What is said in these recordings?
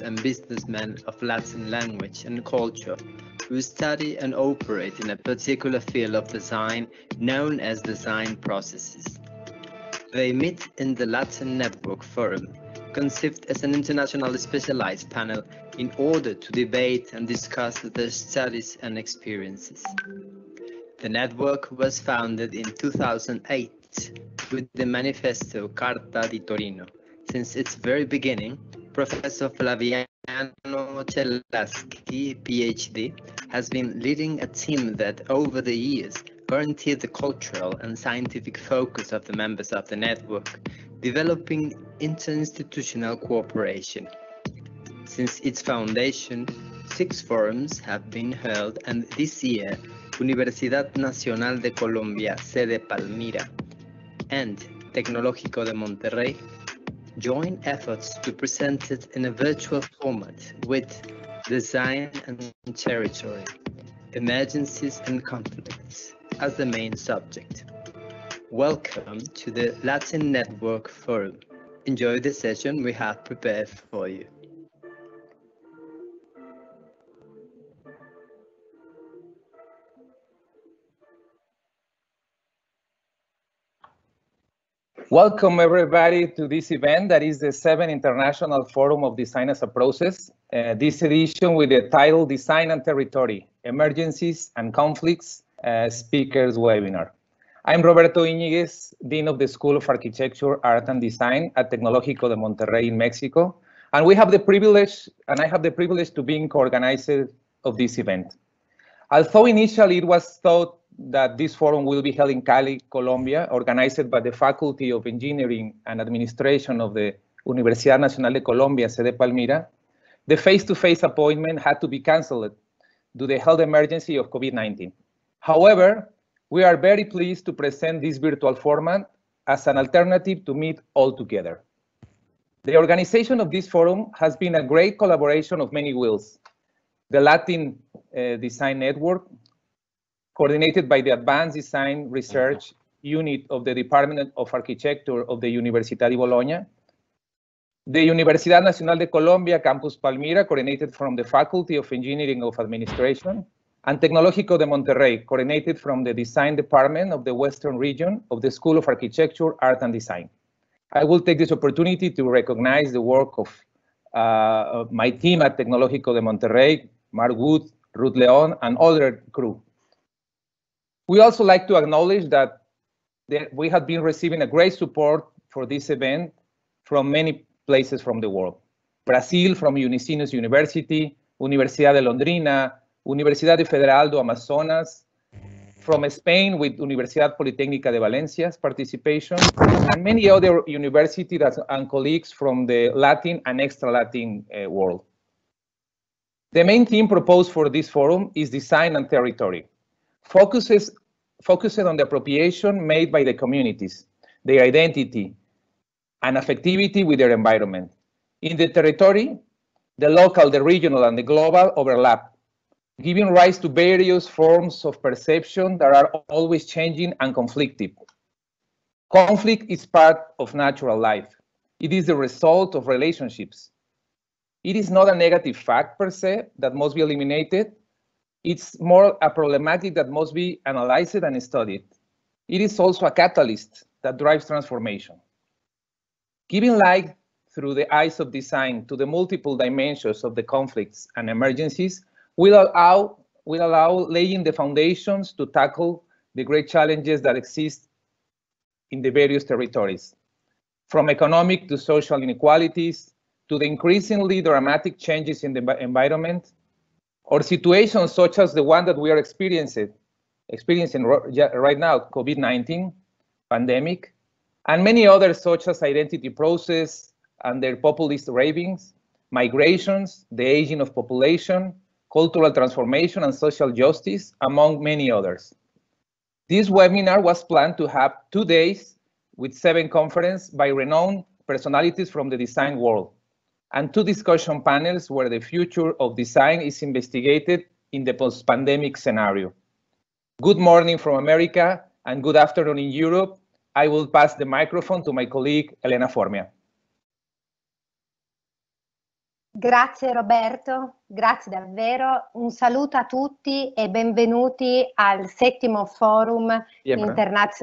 and businessmen of Latin language and culture who study and operate in a particular field of design known as design processes. They meet in the Latin Network Forum, conceived as an internationally specialized panel in order to debate and discuss their studies and experiences. The network was founded in 2008 with the manifesto Carta di Torino. Since its very beginning, Professor Flaviano Chelaski, PhD, has been leading a team that over the years guaranteed the cultural and scientific focus of the members of the network, developing interinstitutional cooperation. Since its foundation, six forums have been held and this year, Universidad Nacional de Colombia, sede Palmira, and Tecnológico de Monterrey join efforts to present it in a virtual format with design and territory, emergencies and conflicts as the main subject. Welcome to the Latin Network Forum. Enjoy the session we have prepared for you. Welcome everybody to this event that is the 7th International Forum of Design as a Process. Uh, this edition with the title Design and Territory, Emergencies and Conflicts uh, Speakers Webinar. I'm Roberto Iñiguez, Dean of the School of Architecture, Art and Design at Tecnológico de Monterrey in Mexico. And we have the privilege, and I have the privilege to being co-organizer of this event. Although initially it was thought that this forum will be held in Cali, Colombia, organized by the Faculty of Engineering and Administration of the Universidad Nacional de Colombia, Sede Palmira, the face-to-face -face appointment had to be canceled due to the health emergency of COVID-19. However, we are very pleased to present this virtual format as an alternative to meet all together. The organization of this forum has been a great collaboration of many wills. The Latin uh, Design Network, coordinated by the Advanced Design Research Unit of the Department of Architecture of the Universidad de Bologna. The Universidad Nacional de Colombia Campus Palmira, coordinated from the Faculty of Engineering of Administration, and Tecnológico de Monterrey, coordinated from the Design Department of the Western Region of the School of Architecture, Art and Design. I will take this opportunity to recognize the work of, uh, of my team at Tecnológico de Monterrey, Mark Wood, Ruth Leon, and other crew. We also like to acknowledge that, we have been receiving a great support for this event from many places from the world. Brazil from Unicinos University, Universidad de Londrina, Universidad Federal do Amazonas, from Spain with Universidad Politécnica de Valencia's participation, and many other universities and colleagues from the Latin and extra-Latin uh, world. The main theme proposed for this forum is design and territory focuses, focuses on the appropriation made by the communities, their identity, and affectivity with their environment. In the territory, the local, the regional, and the global overlap, giving rise to various forms of perception that are always changing and conflictive. Conflict is part of natural life. It is the result of relationships. It is not a negative fact per se that must be eliminated, it's more a problematic that must be analyzed and studied. It is also a catalyst that drives transformation. Giving light through the eyes of design to the multiple dimensions of the conflicts and emergencies will allow, will allow laying the foundations to tackle the great challenges that exist in the various territories, from economic to social inequalities, to the increasingly dramatic changes in the environment, or situations such as the one that we are experiencing, experiencing right now, COVID-19 pandemic, and many others such as identity process and their populist ravings, migrations, the aging of population, cultural transformation and social justice, among many others. This webinar was planned to have two days with seven conferences by renowned personalities from the design world. and two discussion panels where the future of design is investigated in the post-pandemic scenario. Good morning from America and good afternoon in Europe. I will pass the microphone to my colleague Elena Formia. Grazie Roberto, grazie davvero. Un saluto a tutti e benvenuti al settimo forum yeah, internaz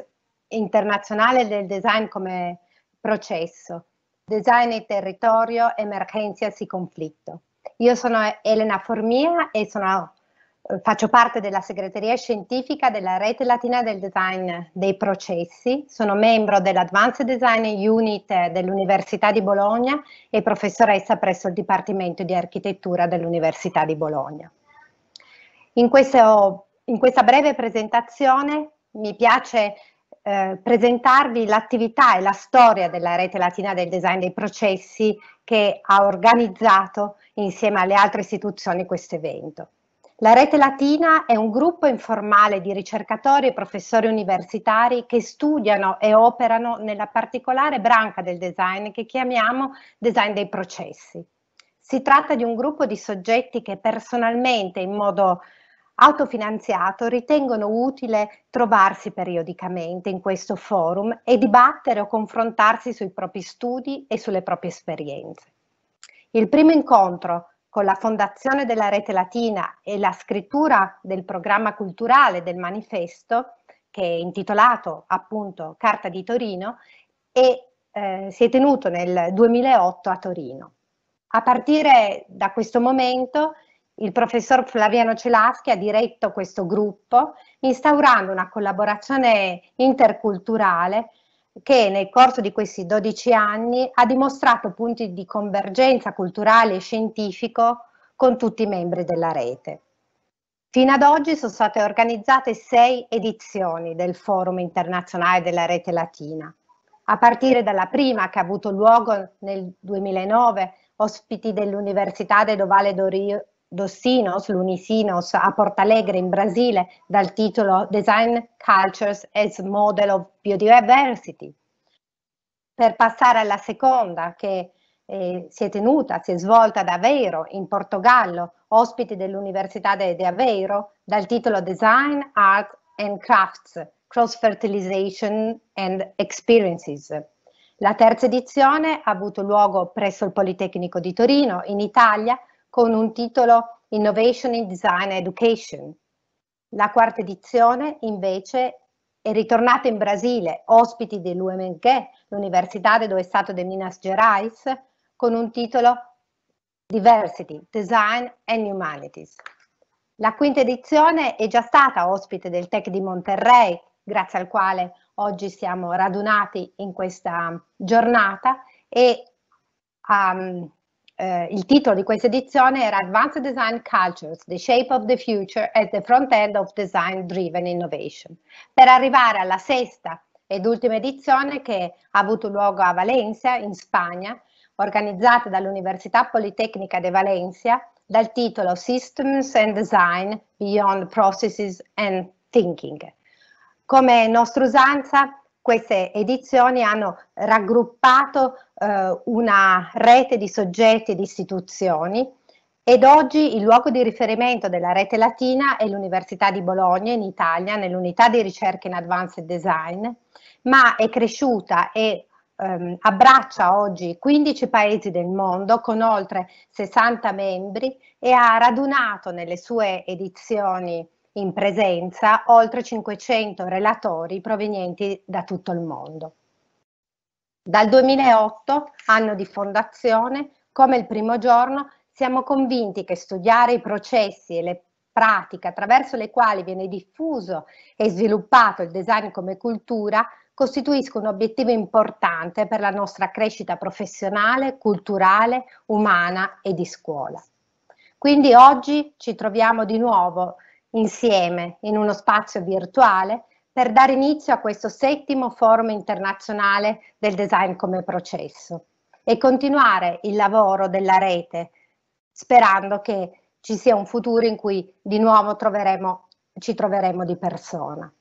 internazionale del design come processo. Design e territorio, emergenzias e conflitto. Io sono Elena Formia e sono, eh, faccio parte della segreteria scientifica della Rete Latina del Design dei Processi, sono membro dell'Advanced Design Unit dell'Università di Bologna e professoressa presso il Dipartimento di Architettura dell'Università di Bologna. In, questo, in questa breve presentazione mi piace eh, presentarvi l'attività e la storia della rete latina del design dei processi che ha organizzato insieme alle altre istituzioni questo evento. La Rete Latina è un gruppo informale di ricercatori e professori universitari che studiano e operano nella particolare branca del design che chiamiamo design dei processi. Si tratta di un gruppo di soggetti che personalmente, in modo autofinanziato ritengono utile trovarsi periodicamente in questo forum e dibattere o confrontarsi sui propri studi e sulle proprie esperienze. Il primo incontro con la fondazione della Rete Latina e la scrittura del programma culturale del manifesto, che è intitolato appunto Carta di Torino, e eh, si è tenuto nel 2008 a Torino. A partire da questo momento il professor Flaviano Celaschi ha diretto questo gruppo instaurando una collaborazione interculturale che nel corso di questi 12 anni ha dimostrato punti di convergenza culturale e scientifico con tutti i membri della rete. Fino ad oggi sono state organizzate sei edizioni del Forum internazionale della rete latina, a partire dalla prima che ha avuto luogo nel 2009, ospiti dell'Università del Dovale Dossinos, l'Unisinos a Portalegre in Brasile dal titolo Design Cultures as Model of Biodiversity. Per passare alla seconda che eh, si è tenuta, si è svolta ad Aveiro in Portogallo, ospiti dell'Università di de, de Aveiro, dal titolo Design, Art and Crafts, Cross-Fertilization and Experiences. La terza edizione ha avuto luogo presso il Politecnico di Torino, in Italia, con un titolo Innovation in Design Education. La quarta edizione invece è ritornata in Brasile, ospiti dell'UMG, l'Università dello Stato de Minas Gerais, con un titolo Diversity, Design and Humanities. La quinta edizione è già stata ospite del Tech di Monterrey, grazie al quale oggi siamo radunati in questa giornata e um, eh, il titolo di questa edizione era Advanced Design Cultures, the Shape of the Future at the Front End of Design Driven Innovation, per arrivare alla sesta ed ultima edizione che ha avuto luogo a Valencia, in Spagna, organizzata dall'Università Politecnica di Valencia dal titolo Systems and Design Beyond Processes and Thinking. Come nostra usanza, queste edizioni hanno raggruppato eh, una rete di soggetti e di istituzioni ed oggi il luogo di riferimento della rete latina è l'Università di Bologna in Italia, nell'unità di ricerca in Advanced Design, ma è cresciuta e ehm, abbraccia oggi 15 paesi del mondo con oltre 60 membri e ha radunato nelle sue edizioni in presenza oltre 500 relatori provenienti da tutto il mondo. Dal 2008, anno di fondazione, come il primo giorno, siamo convinti che studiare i processi e le pratiche attraverso le quali viene diffuso e sviluppato il design come cultura costituisca un obiettivo importante per la nostra crescita professionale, culturale, umana e di scuola. Quindi oggi ci troviamo di nuovo insieme in uno spazio virtuale per dare inizio a questo settimo forum internazionale del design come processo e continuare il lavoro della rete sperando che ci sia un futuro in cui di nuovo troveremo, ci troveremo di persona.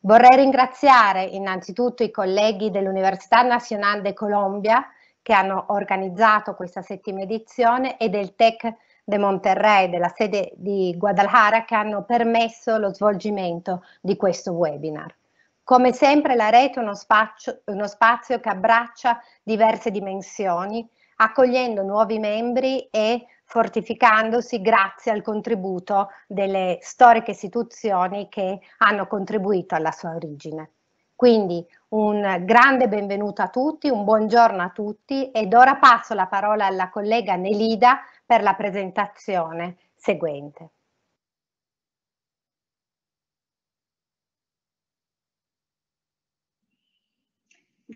Vorrei ringraziare innanzitutto i colleghi dell'Università Nazionale de Colombia che hanno organizzato questa settima edizione e del TEC de Monterrey, della sede di Guadalajara, che hanno permesso lo svolgimento di questo webinar. Come sempre la rete è uno, spazio, uno spazio che abbraccia diverse dimensioni, accogliendo nuovi membri e fortificandosi grazie al contributo delle storiche istituzioni che hanno contribuito alla sua origine. Quindi un grande benvenuto a tutti, un buongiorno a tutti ed ora passo la parola alla collega Nelida la presentación seguente.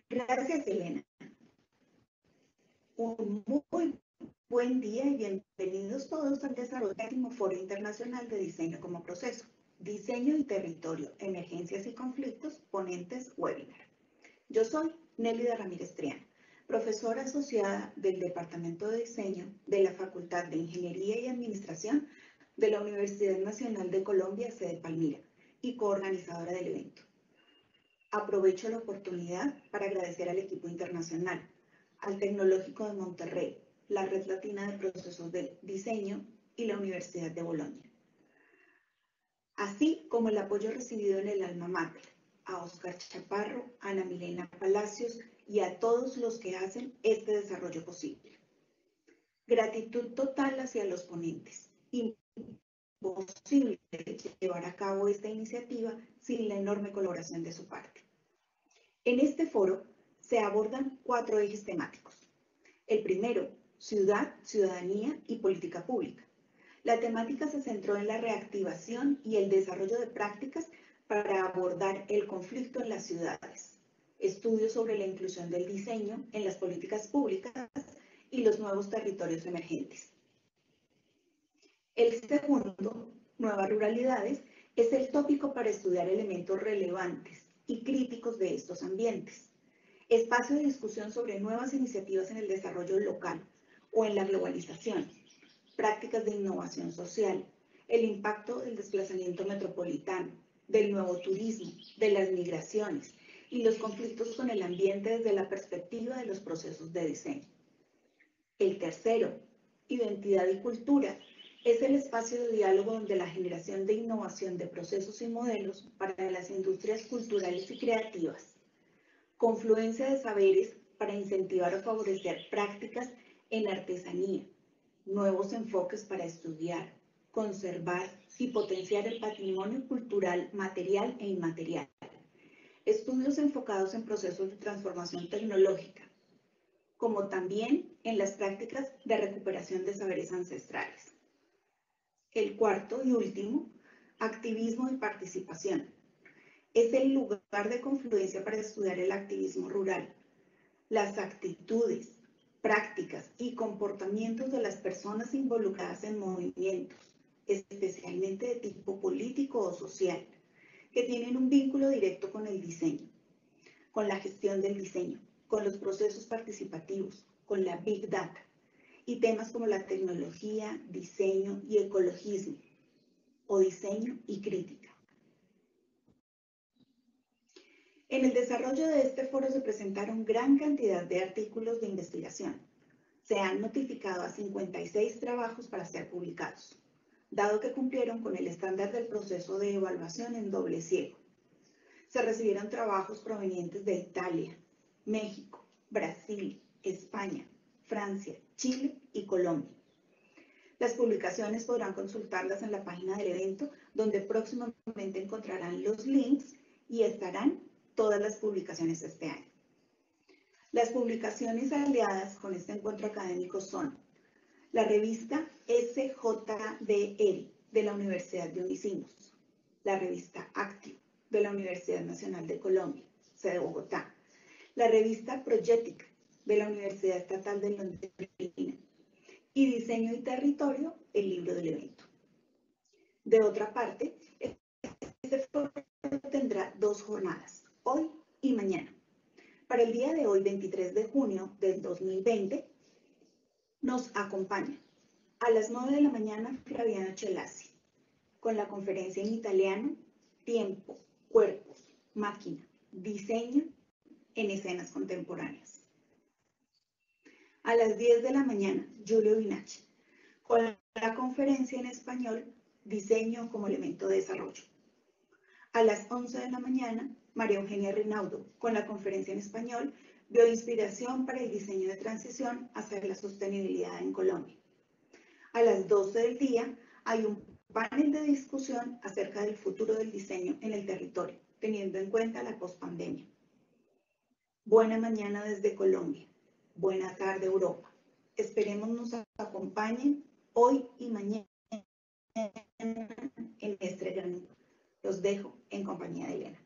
Gracias, Elena. Un muy buen día y bienvenidos todos al desarrollo del Foro Internacional de Diseño como Proceso, Diseño y Territorio, Emergencias y Conflictos, Ponentes Webinar. Yo soy Nelly de Ramírez Triana profesora asociada del Departamento de Diseño de la Facultad de Ingeniería y Administración de la Universidad Nacional de Colombia, sede Palmira, y coorganizadora del evento. Aprovecho la oportunidad para agradecer al equipo internacional, al Tecnológico de Monterrey, la Red Latina de Procesos de Diseño y la Universidad de Bolonia. Así como el apoyo recibido en el alma mater a Oscar Chaparro, Ana Milena Palacios y a todos los que hacen este desarrollo posible. Gratitud total hacia los ponentes. Imposible llevar a cabo esta iniciativa sin la enorme colaboración de su parte. En este foro se abordan cuatro ejes temáticos. El primero, ciudad, ciudadanía y política pública. La temática se centró en la reactivación y el desarrollo de prácticas para abordar el conflicto en las ciudades estudios sobre la inclusión del diseño en las políticas públicas y los nuevos territorios emergentes. El segundo, nuevas ruralidades, es el tópico para estudiar elementos relevantes y críticos de estos ambientes. Espacio de discusión sobre nuevas iniciativas en el desarrollo local o en la globalización, prácticas de innovación social, el impacto del desplazamiento metropolitano, del nuevo turismo, de las migraciones, y los conflictos con el ambiente desde la perspectiva de los procesos de diseño. El tercero, identidad y cultura, es el espacio de diálogo donde la generación de innovación de procesos y modelos para las industrias culturales y creativas. Confluencia de saberes para incentivar o favorecer prácticas en artesanía, nuevos enfoques para estudiar, conservar y potenciar el patrimonio cultural material e inmaterial estudios enfocados en procesos de transformación tecnológica, como también en las prácticas de recuperación de saberes ancestrales. El cuarto y último, activismo y participación. Es el lugar de confluencia para estudiar el activismo rural, las actitudes, prácticas y comportamientos de las personas involucradas en movimientos, especialmente de tipo político o social, que tienen un vínculo directo con el diseño, con la gestión del diseño, con los procesos participativos, con la Big Data y temas como la tecnología, diseño y ecologismo o diseño y crítica. En el desarrollo de este foro se presentaron gran cantidad de artículos de investigación. Se han notificado a 56 trabajos para ser publicados dado que cumplieron con el estándar del proceso de evaluación en doble ciego. Se recibieron trabajos provenientes de Italia, México, Brasil, España, Francia, Chile y Colombia. Las publicaciones podrán consultarlas en la página del evento, donde próximamente encontrarán los links y estarán todas las publicaciones de este año. Las publicaciones aliadas con este encuentro académico son la revista SJDL de la Universidad de Unicinos, la revista Actio de la Universidad Nacional de Colombia, sede Bogotá, la revista Proyectica de la Universidad Estatal de Londres. y Diseño y Territorio, el libro del evento. De otra parte, este foro tendrá dos jornadas, hoy y mañana. Para el día de hoy, 23 de junio del 2020, nos acompaña a las 9 de la mañana Flaviano Chelazzi con la conferencia en italiano Tiempo, Cuerpo, Máquina, Diseño en Escenas Contemporáneas. A las 10 de la mañana Giulio Vinacci, con la conferencia en español Diseño como Elemento de Desarrollo. A las 11 de la mañana María Eugenia Rinaldo, con la conferencia en español inspiración para el diseño de transición hacia la sostenibilidad en Colombia. A las 12 del día hay un panel de discusión acerca del futuro del diseño en el territorio, teniendo en cuenta la pospandemia. Buena mañana desde Colombia. Buena tarde Europa. Esperemos nos acompañen hoy y mañana en este granito. Los dejo en compañía de Elena.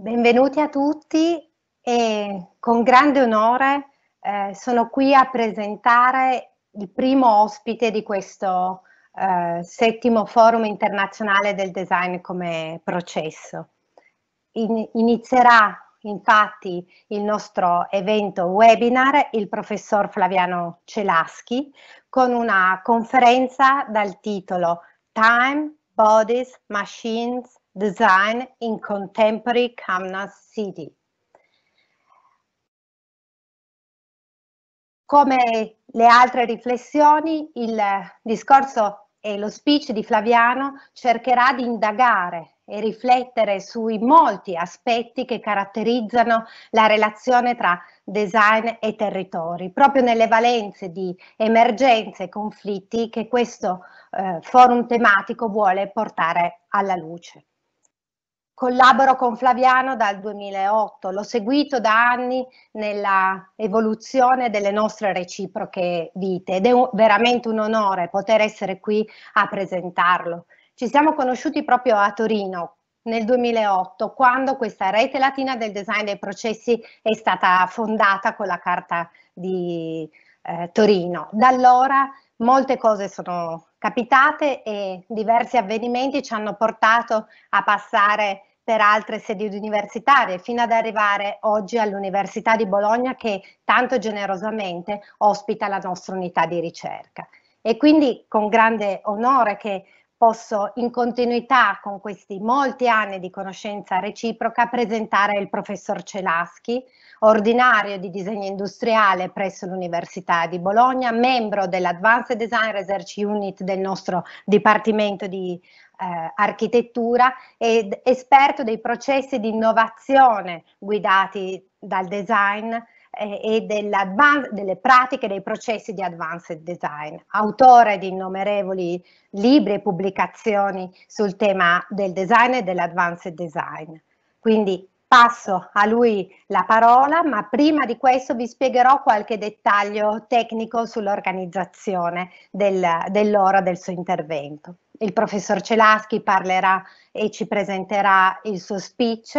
Benvenuti a tutti e con grande onore eh, sono qui a presentare il primo ospite di questo eh, settimo forum internazionale del design come processo. In, inizierà infatti il nostro evento webinar il professor Flaviano Celaschi con una conferenza dal titolo Time, Bodies, Machines Design in Contemporary Camnas City. Come le altre riflessioni, il discorso e lo speech di Flaviano cercherà di indagare e riflettere sui molti aspetti che caratterizzano la relazione tra design e territori, proprio nelle valenze di emergenze e conflitti che questo eh, forum tematico vuole portare alla luce collaboro con Flaviano dal 2008, l'ho seguito da anni nella evoluzione delle nostre reciproche vite ed è un, veramente un onore poter essere qui a presentarlo. Ci siamo conosciuti proprio a Torino nel 2008, quando questa rete latina del design dei processi è stata fondata con la Carta di eh, Torino. Da allora molte cose sono capitate e diversi avvenimenti ci hanno portato a passare per altre sedi universitarie, fino ad arrivare oggi all'Università di Bologna che tanto generosamente ospita la nostra unità di ricerca. E quindi con grande onore che posso in continuità con questi molti anni di conoscenza reciproca presentare il professor Celaschi, ordinario di disegno industriale presso l'Università di Bologna, membro dell'Advanced Design Research Unit del nostro Dipartimento di eh, architettura ed esperto dei processi di innovazione guidati dal design eh, e delle pratiche dei processi di advanced design, autore di innumerevoli libri e pubblicazioni sul tema del design e dell'advanced design. Quindi passo a lui la parola, ma prima di questo vi spiegherò qualche dettaglio tecnico sull'organizzazione del, dell'ora del suo intervento. Il professor Celaschi parlerà e ci presenterà il suo speech,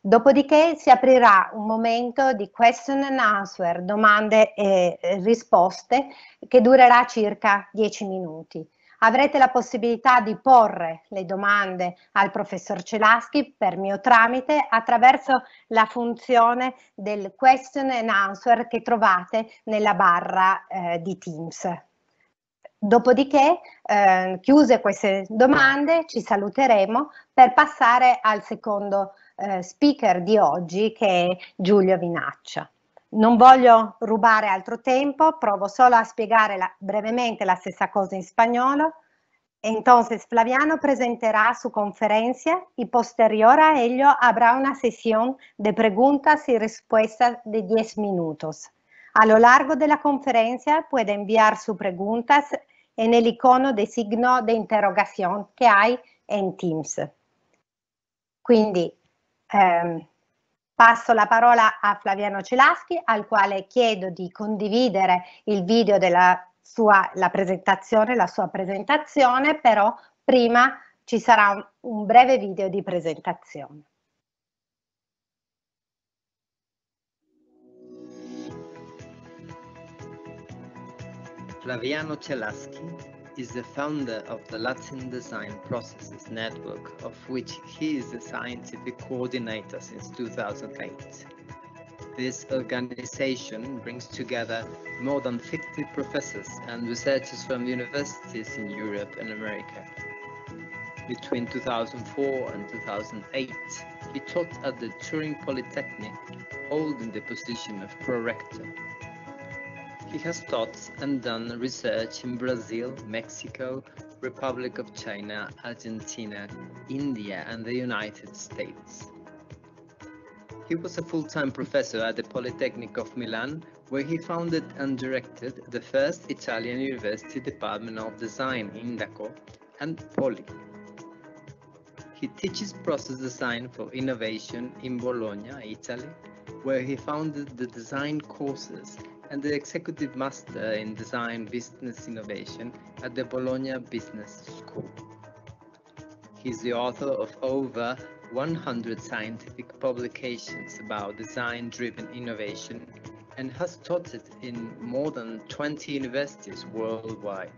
dopodiché si aprirà un momento di question and answer, domande e eh, risposte, che durerà circa 10 minuti. Avrete la possibilità di porre le domande al professor Celaschi per mio tramite attraverso la funzione del question and answer che trovate nella barra eh, di Teams. Dopodiché, eh, chiuse queste domande, ci saluteremo per passare al secondo eh, speaker di oggi che è Giulio Vinaccia. Non voglio rubare altro tempo, provo solo a spiegare la, brevemente la stessa cosa in spagnolo. Entonces, Flaviano presenterà su conferencia e posterior a ello habrá una sessione di preguntas e risposte di 10 minuti. A lo largo della conferenza può puede enviar sus preguntas en el icono de signo di interrogazione che hay in Teams. Quindi, ehm, Passo la parola a Flaviano Celaschi, al quale chiedo di condividere il video della sua, la presentazione, la sua presentazione, però prima ci sarà un, un breve video di presentazione. Flaviano Celaschi is the founder of the Latin Design Processes Network, of which he is the scientific coordinator since 2008. This organization brings together more than 50 professors and researchers from universities in Europe and America. Between 2004 and 2008, he taught at the Turin Polytechnic, holding the position of prorector. He has taught and done research in Brazil, Mexico, Republic of China, Argentina, India and the United States. He was a full-time professor at the Polytechnic of Milan, where he founded and directed the first Italian University Department of Design, INDACO, and Poli. He teaches process design for innovation in Bologna, Italy, where he founded the design courses and the Executive Master in Design Business Innovation at the Bologna Business School. He's the author of over 100 scientific publications about design-driven innovation and has taught it in more than 20 universities worldwide.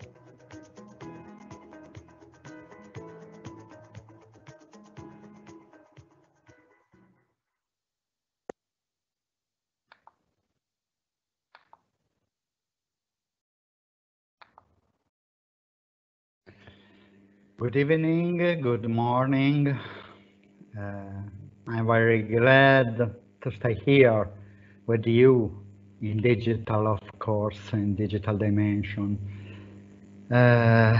Good evening, good morning. Uh, I'm very glad to stay here with you in digital, of course, in digital dimension. Uh,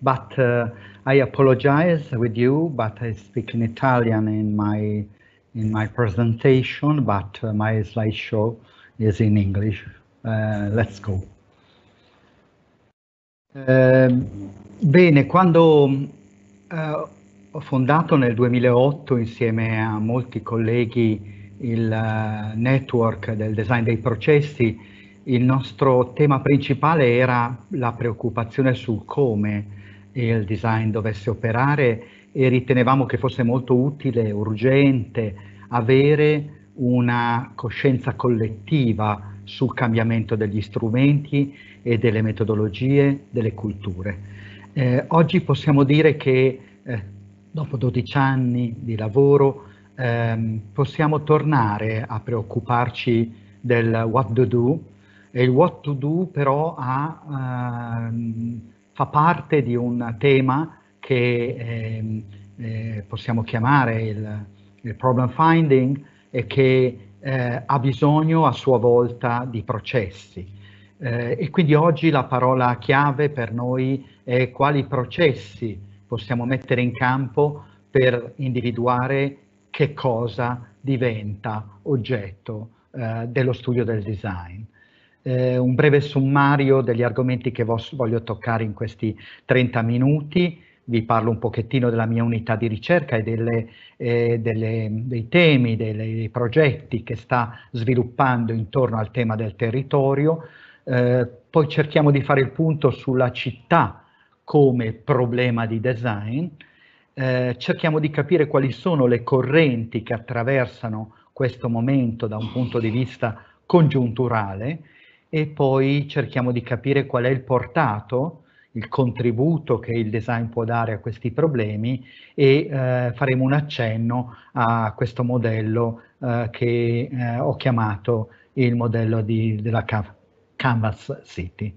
but uh, I apologize with you, but I speak in Italian in my in my presentation, but uh, my slideshow is in English. Uh, let's go. Ehm, bene, quando eh, ho fondato nel 2008 insieme a molti colleghi il eh, network del design dei processi, il nostro tema principale era la preoccupazione sul come il design dovesse operare e ritenevamo che fosse molto utile, e urgente avere una coscienza collettiva sul cambiamento degli strumenti e delle metodologie, delle culture. Eh, oggi possiamo dire che eh, dopo 12 anni di lavoro ehm, possiamo tornare a preoccuparci del what to do e il what to do però ha, ehm, fa parte di un tema che ehm, eh, possiamo chiamare il, il problem finding e che eh, ha bisogno a sua volta di processi. Eh, e quindi oggi la parola chiave per noi è quali processi possiamo mettere in campo per individuare che cosa diventa oggetto eh, dello studio del design. Eh, un breve sommario degli argomenti che voglio toccare in questi 30 minuti vi parlo un pochettino della mia unità di ricerca e delle, eh, delle, dei temi, delle, dei progetti che sta sviluppando intorno al tema del territorio. Eh, poi cerchiamo di fare il punto sulla città come problema di design. Eh, cerchiamo di capire quali sono le correnti che attraversano questo momento da un punto di vista congiunturale e poi cerchiamo di capire qual è il portato il contributo che il design può dare a questi problemi e eh, faremo un accenno a questo modello eh, che eh, ho chiamato il modello di, della Canvas City.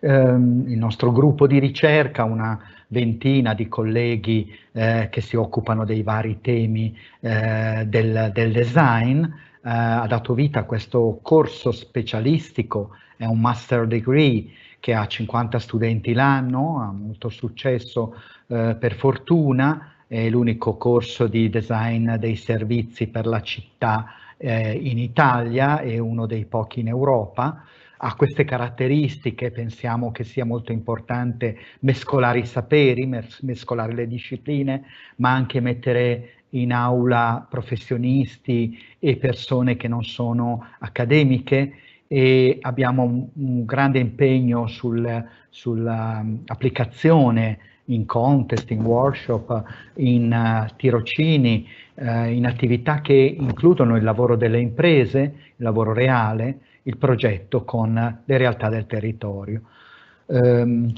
Um, il nostro gruppo di ricerca, una ventina di colleghi eh, che si occupano dei vari temi eh, del, del, design, eh, ha dato vita a questo corso specialistico, è un master degree che ha 50 studenti l'anno, ha molto successo eh, per fortuna, è l'unico corso di design dei servizi per la città eh, in Italia e uno dei pochi in Europa. Ha queste caratteristiche, pensiamo che sia molto importante mescolare i saperi, mescolare le discipline, ma anche mettere in aula professionisti e persone che non sono accademiche e abbiamo un, un grande impegno sul, sull'applicazione in contest, in workshop, in uh, tirocini, uh, in attività che includono il lavoro delle imprese, il lavoro reale, il progetto con le realtà del territorio. Um,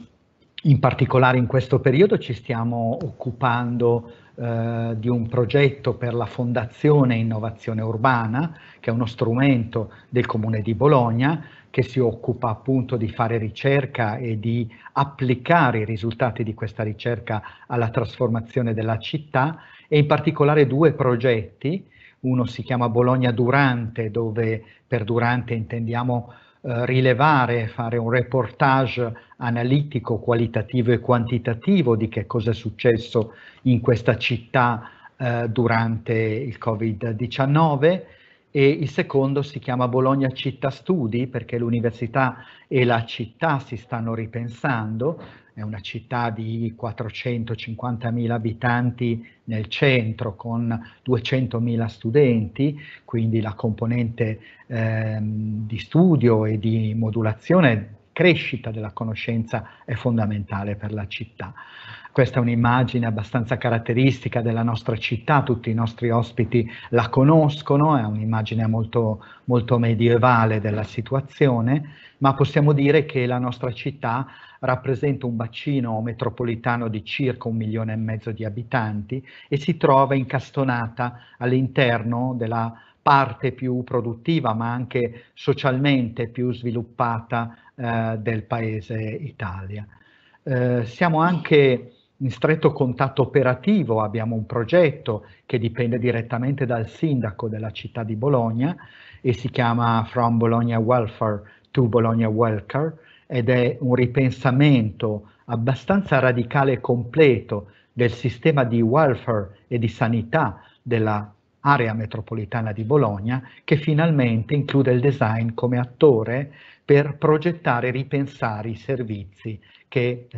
in particolare in questo periodo ci stiamo occupando eh, di un progetto per la Fondazione Innovazione Urbana, che è uno strumento del Comune di Bologna, che si occupa appunto di fare ricerca e di applicare i risultati di questa ricerca alla trasformazione della città e in particolare due progetti, uno si chiama Bologna Durante, dove per Durante intendiamo eh, rilevare, fare un reportage analitico, qualitativo e quantitativo di che cosa è successo in questa città eh, durante il Covid-19 e il secondo si chiama Bologna Città Studi perché l'università e la città si stanno ripensando, è una città di 450.000 abitanti nel centro con 200.000 studenti, quindi la componente eh, di studio e di modulazione crescita della conoscenza è fondamentale per la città. Questa è un'immagine abbastanza caratteristica della nostra città, tutti i nostri ospiti la conoscono, è un'immagine molto, molto medievale della situazione, ma possiamo dire che la nostra città rappresenta un bacino metropolitano di circa un milione e mezzo di abitanti e si trova incastonata all'interno della parte più produttiva ma anche socialmente più sviluppata eh, del paese Italia. Eh, siamo anche in stretto contatto operativo, abbiamo un progetto che dipende direttamente dal sindaco della città di Bologna e si chiama From Bologna Welfare to Bologna Welfare ed è un ripensamento abbastanza radicale e completo del sistema di welfare e di sanità dell'area metropolitana di Bologna che finalmente include il design come attore per progettare e ripensare i servizi che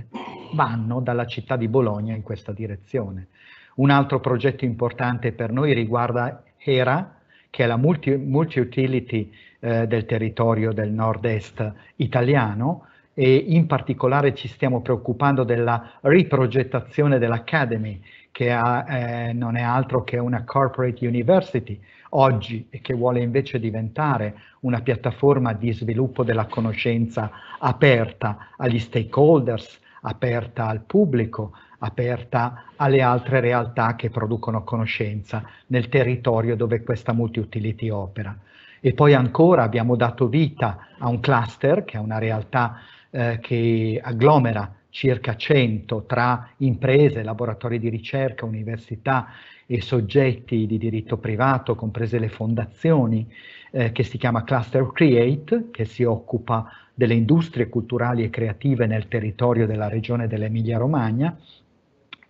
vanno dalla città di Bologna in questa direzione. Un altro progetto importante per noi riguarda ERA, che è la multi-utility eh, del territorio del nord-est italiano e in particolare ci stiamo preoccupando della riprogettazione dell'Academy, che ha, eh, non è altro che una corporate university oggi e che vuole invece diventare una piattaforma di sviluppo della conoscenza aperta agli stakeholders, aperta al pubblico, aperta alle altre realtà che producono conoscenza nel territorio dove questa multi-utility opera. E poi ancora abbiamo dato vita a un cluster, che è una realtà eh, che agglomera circa 100 tra imprese, laboratori di ricerca, università e soggetti di diritto privato, comprese le fondazioni, eh, che si chiama Cluster Create, che si occupa delle industrie culturali e creative nel territorio della regione dell'Emilia-Romagna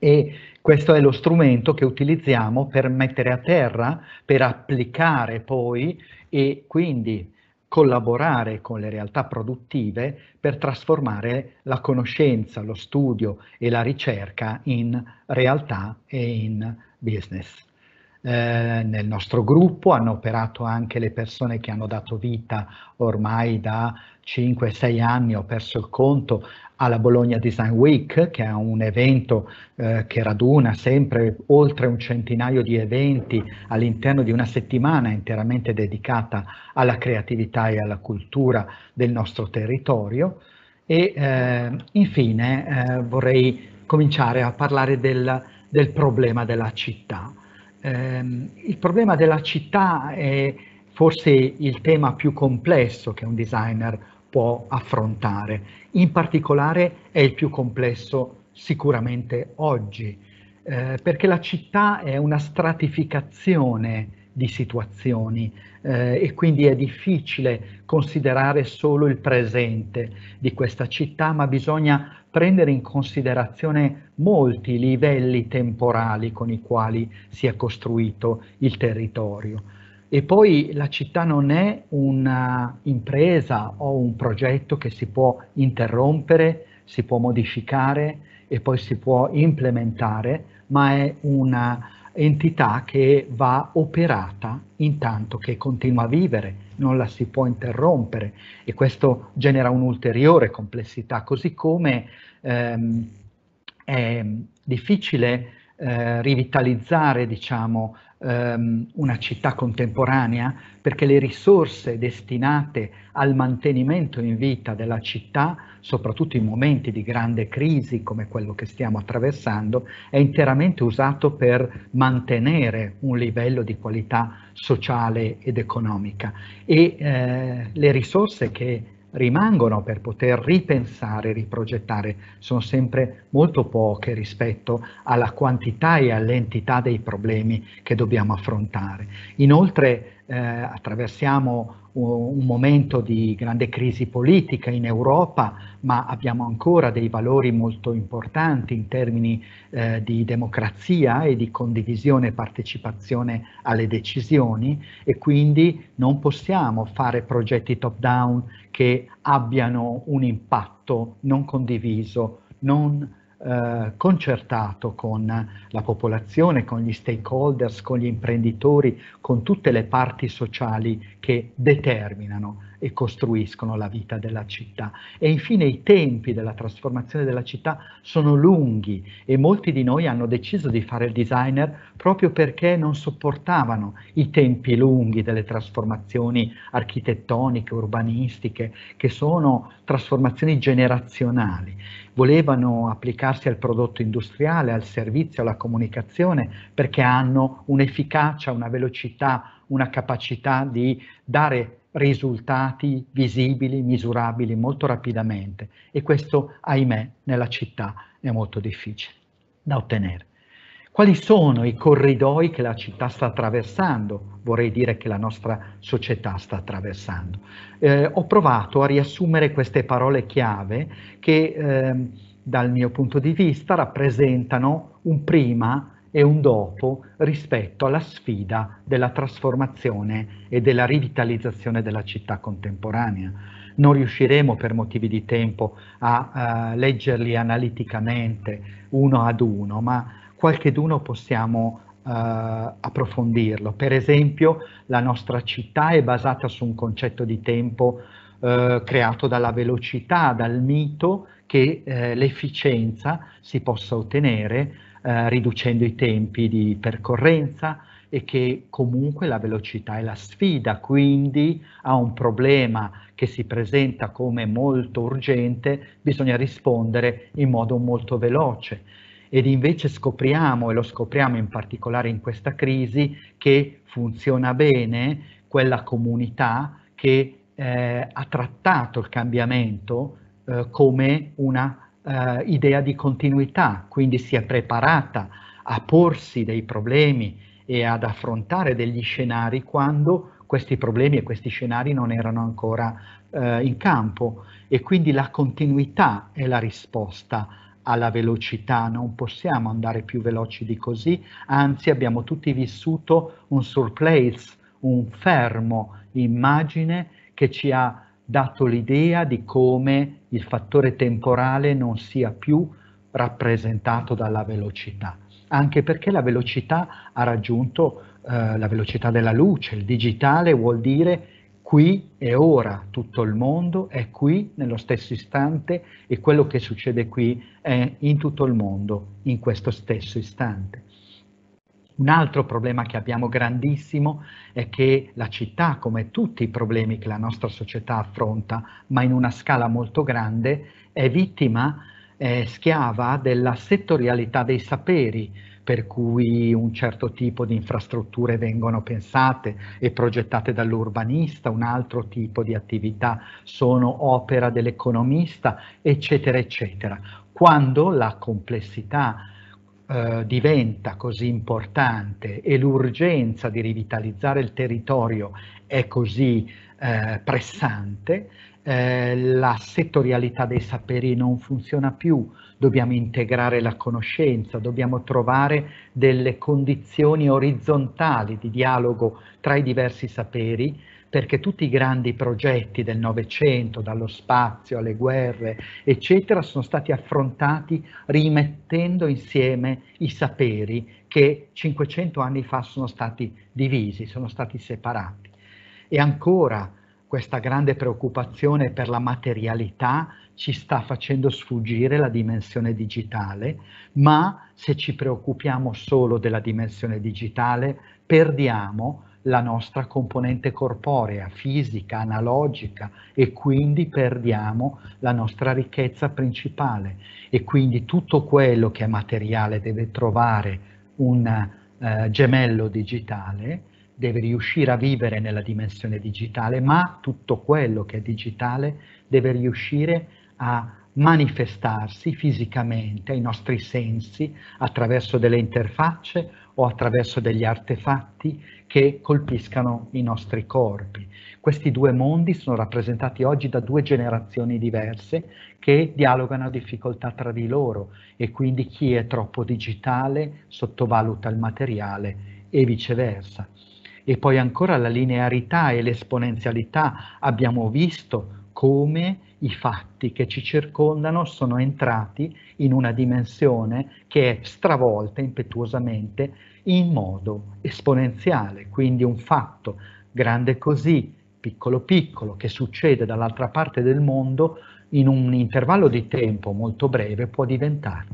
e questo è lo strumento che utilizziamo per mettere a terra, per applicare poi e quindi collaborare con le realtà produttive per trasformare la conoscenza, lo studio e la ricerca in realtà e in business. Eh, nel nostro gruppo hanno operato anche le persone che hanno dato vita ormai da 5-6 anni, ho perso il conto, alla Bologna Design Week, che è un evento eh, che raduna sempre oltre un centinaio di eventi all'interno di una settimana interamente dedicata alla creatività e alla cultura del nostro territorio. E eh, infine eh, vorrei cominciare a parlare del, del problema della città. Ehm, il problema della città è forse il tema più complesso che un designer può affrontare. In particolare è il più complesso sicuramente oggi, eh, perché la città è una stratificazione di situazioni eh, e quindi è difficile considerare solo il presente di questa città, ma bisogna prendere in considerazione molti livelli temporali con i quali si è costruito il territorio. E poi la città non è un'impresa o un progetto che si può interrompere, si può modificare e poi si può implementare, ma è un'entità che va operata intanto che continua a vivere, non la si può interrompere e questo genera un'ulteriore complessità, così come ehm, è difficile eh, rivitalizzare diciamo, Ehm, una città contemporanea, perché le risorse destinate al mantenimento in vita della città, soprattutto in momenti di grande crisi come quello che stiamo attraversando, è interamente usato per mantenere un livello di qualità sociale ed economica e eh, le risorse che rimangono per poter ripensare, riprogettare, sono sempre molto poche rispetto alla quantità e all'entità dei problemi che dobbiamo affrontare. Inoltre eh, attraversiamo un momento di grande crisi politica in Europa, ma abbiamo ancora dei valori molto importanti in termini eh, di democrazia e di condivisione e partecipazione alle decisioni e quindi non possiamo fare progetti top down che abbiano un impatto non condiviso, non eh, concertato con la popolazione, con gli stakeholders, con gli imprenditori, con tutte le parti sociali che determinano e costruiscono la vita della città. E infine i tempi della trasformazione della città sono lunghi e molti di noi hanno deciso di fare il designer proprio perché non sopportavano i tempi lunghi delle trasformazioni architettoniche, urbanistiche, che sono trasformazioni generazionali. Volevano applicarsi al prodotto industriale, al servizio, alla comunicazione, perché hanno un'efficacia, una velocità, una capacità di dare risultati visibili, misurabili molto rapidamente e questo, ahimè, nella città è molto difficile da ottenere. Quali sono i corridoi che la città sta attraversando? Vorrei dire che la nostra società sta attraversando. Eh, ho provato a riassumere queste parole chiave che eh, dal mio punto di vista rappresentano un prima e un dopo rispetto alla sfida della trasformazione e della rivitalizzazione della città contemporanea. Non riusciremo per motivi di tempo a uh, leggerli analiticamente uno ad uno, ma qualche d'uno possiamo Uh, approfondirlo. Per esempio, la nostra città è basata su un concetto di tempo uh, creato dalla velocità, dal mito che uh, l'efficienza si possa ottenere eh, riducendo i tempi di percorrenza e che comunque la velocità è la sfida, quindi a un problema che si presenta come molto urgente bisogna rispondere in modo molto veloce. Ed invece scopriamo, e lo scopriamo in particolare in questa crisi, che funziona bene quella comunità che eh, ha trattato il cambiamento eh, come una eh, idea di continuità, quindi si è preparata a porsi dei problemi e ad affrontare degli scenari quando questi problemi e questi scenari non erano ancora eh, in campo e quindi la continuità è la risposta alla velocità, non possiamo andare più veloci di così, anzi abbiamo tutti vissuto un surplace, un fermo immagine che ci ha dato l'idea di come il fattore temporale non sia più rappresentato dalla velocità, anche perché la velocità ha raggiunto eh, la velocità della luce, il digitale vuol dire qui e ora, tutto il mondo è qui nello stesso istante e quello che succede qui è in tutto il mondo in questo stesso istante. Un altro problema che abbiamo grandissimo è che la città, come tutti i problemi che la nostra società affronta, ma in una scala molto grande, è vittima, è schiava della settorialità dei saperi, per cui un certo tipo di infrastrutture vengono pensate e progettate dall'urbanista, un altro tipo di attività sono opera dell'economista, eccetera, eccetera. Quando la complessità eh, diventa così importante e l'urgenza di rivitalizzare il territorio è così eh, pressante, eh, la settorialità dei saperi non funziona più, dobbiamo integrare la conoscenza, dobbiamo trovare delle condizioni orizzontali di dialogo tra i diversi saperi perché tutti i grandi progetti del Novecento, dallo spazio alle guerre, eccetera, sono stati affrontati rimettendo insieme i saperi che 500 anni fa sono stati divisi, sono stati separati. E ancora questa grande preoccupazione per la materialità ci sta facendo sfuggire la dimensione digitale, ma se ci preoccupiamo solo della dimensione digitale perdiamo la nostra componente corporea, fisica, analogica e quindi perdiamo la nostra ricchezza principale e quindi tutto quello che è materiale deve trovare un eh, gemello digitale, deve riuscire a vivere nella dimensione digitale, ma tutto quello che è digitale deve riuscire a manifestarsi fisicamente ai nostri sensi attraverso delle interfacce o attraverso degli artefatti che colpiscano i nostri corpi. Questi due mondi sono rappresentati oggi da due generazioni diverse che dialogano a difficoltà tra di loro e quindi chi è troppo digitale sottovaluta il materiale e viceversa. E poi ancora la linearità e l'esponenzialità. Abbiamo visto come i fatti che ci circondano sono entrati in una dimensione che è stravolta impetuosamente in modo esponenziale, quindi un fatto grande così, piccolo piccolo, che succede dall'altra parte del mondo in un intervallo di tempo molto breve può diventare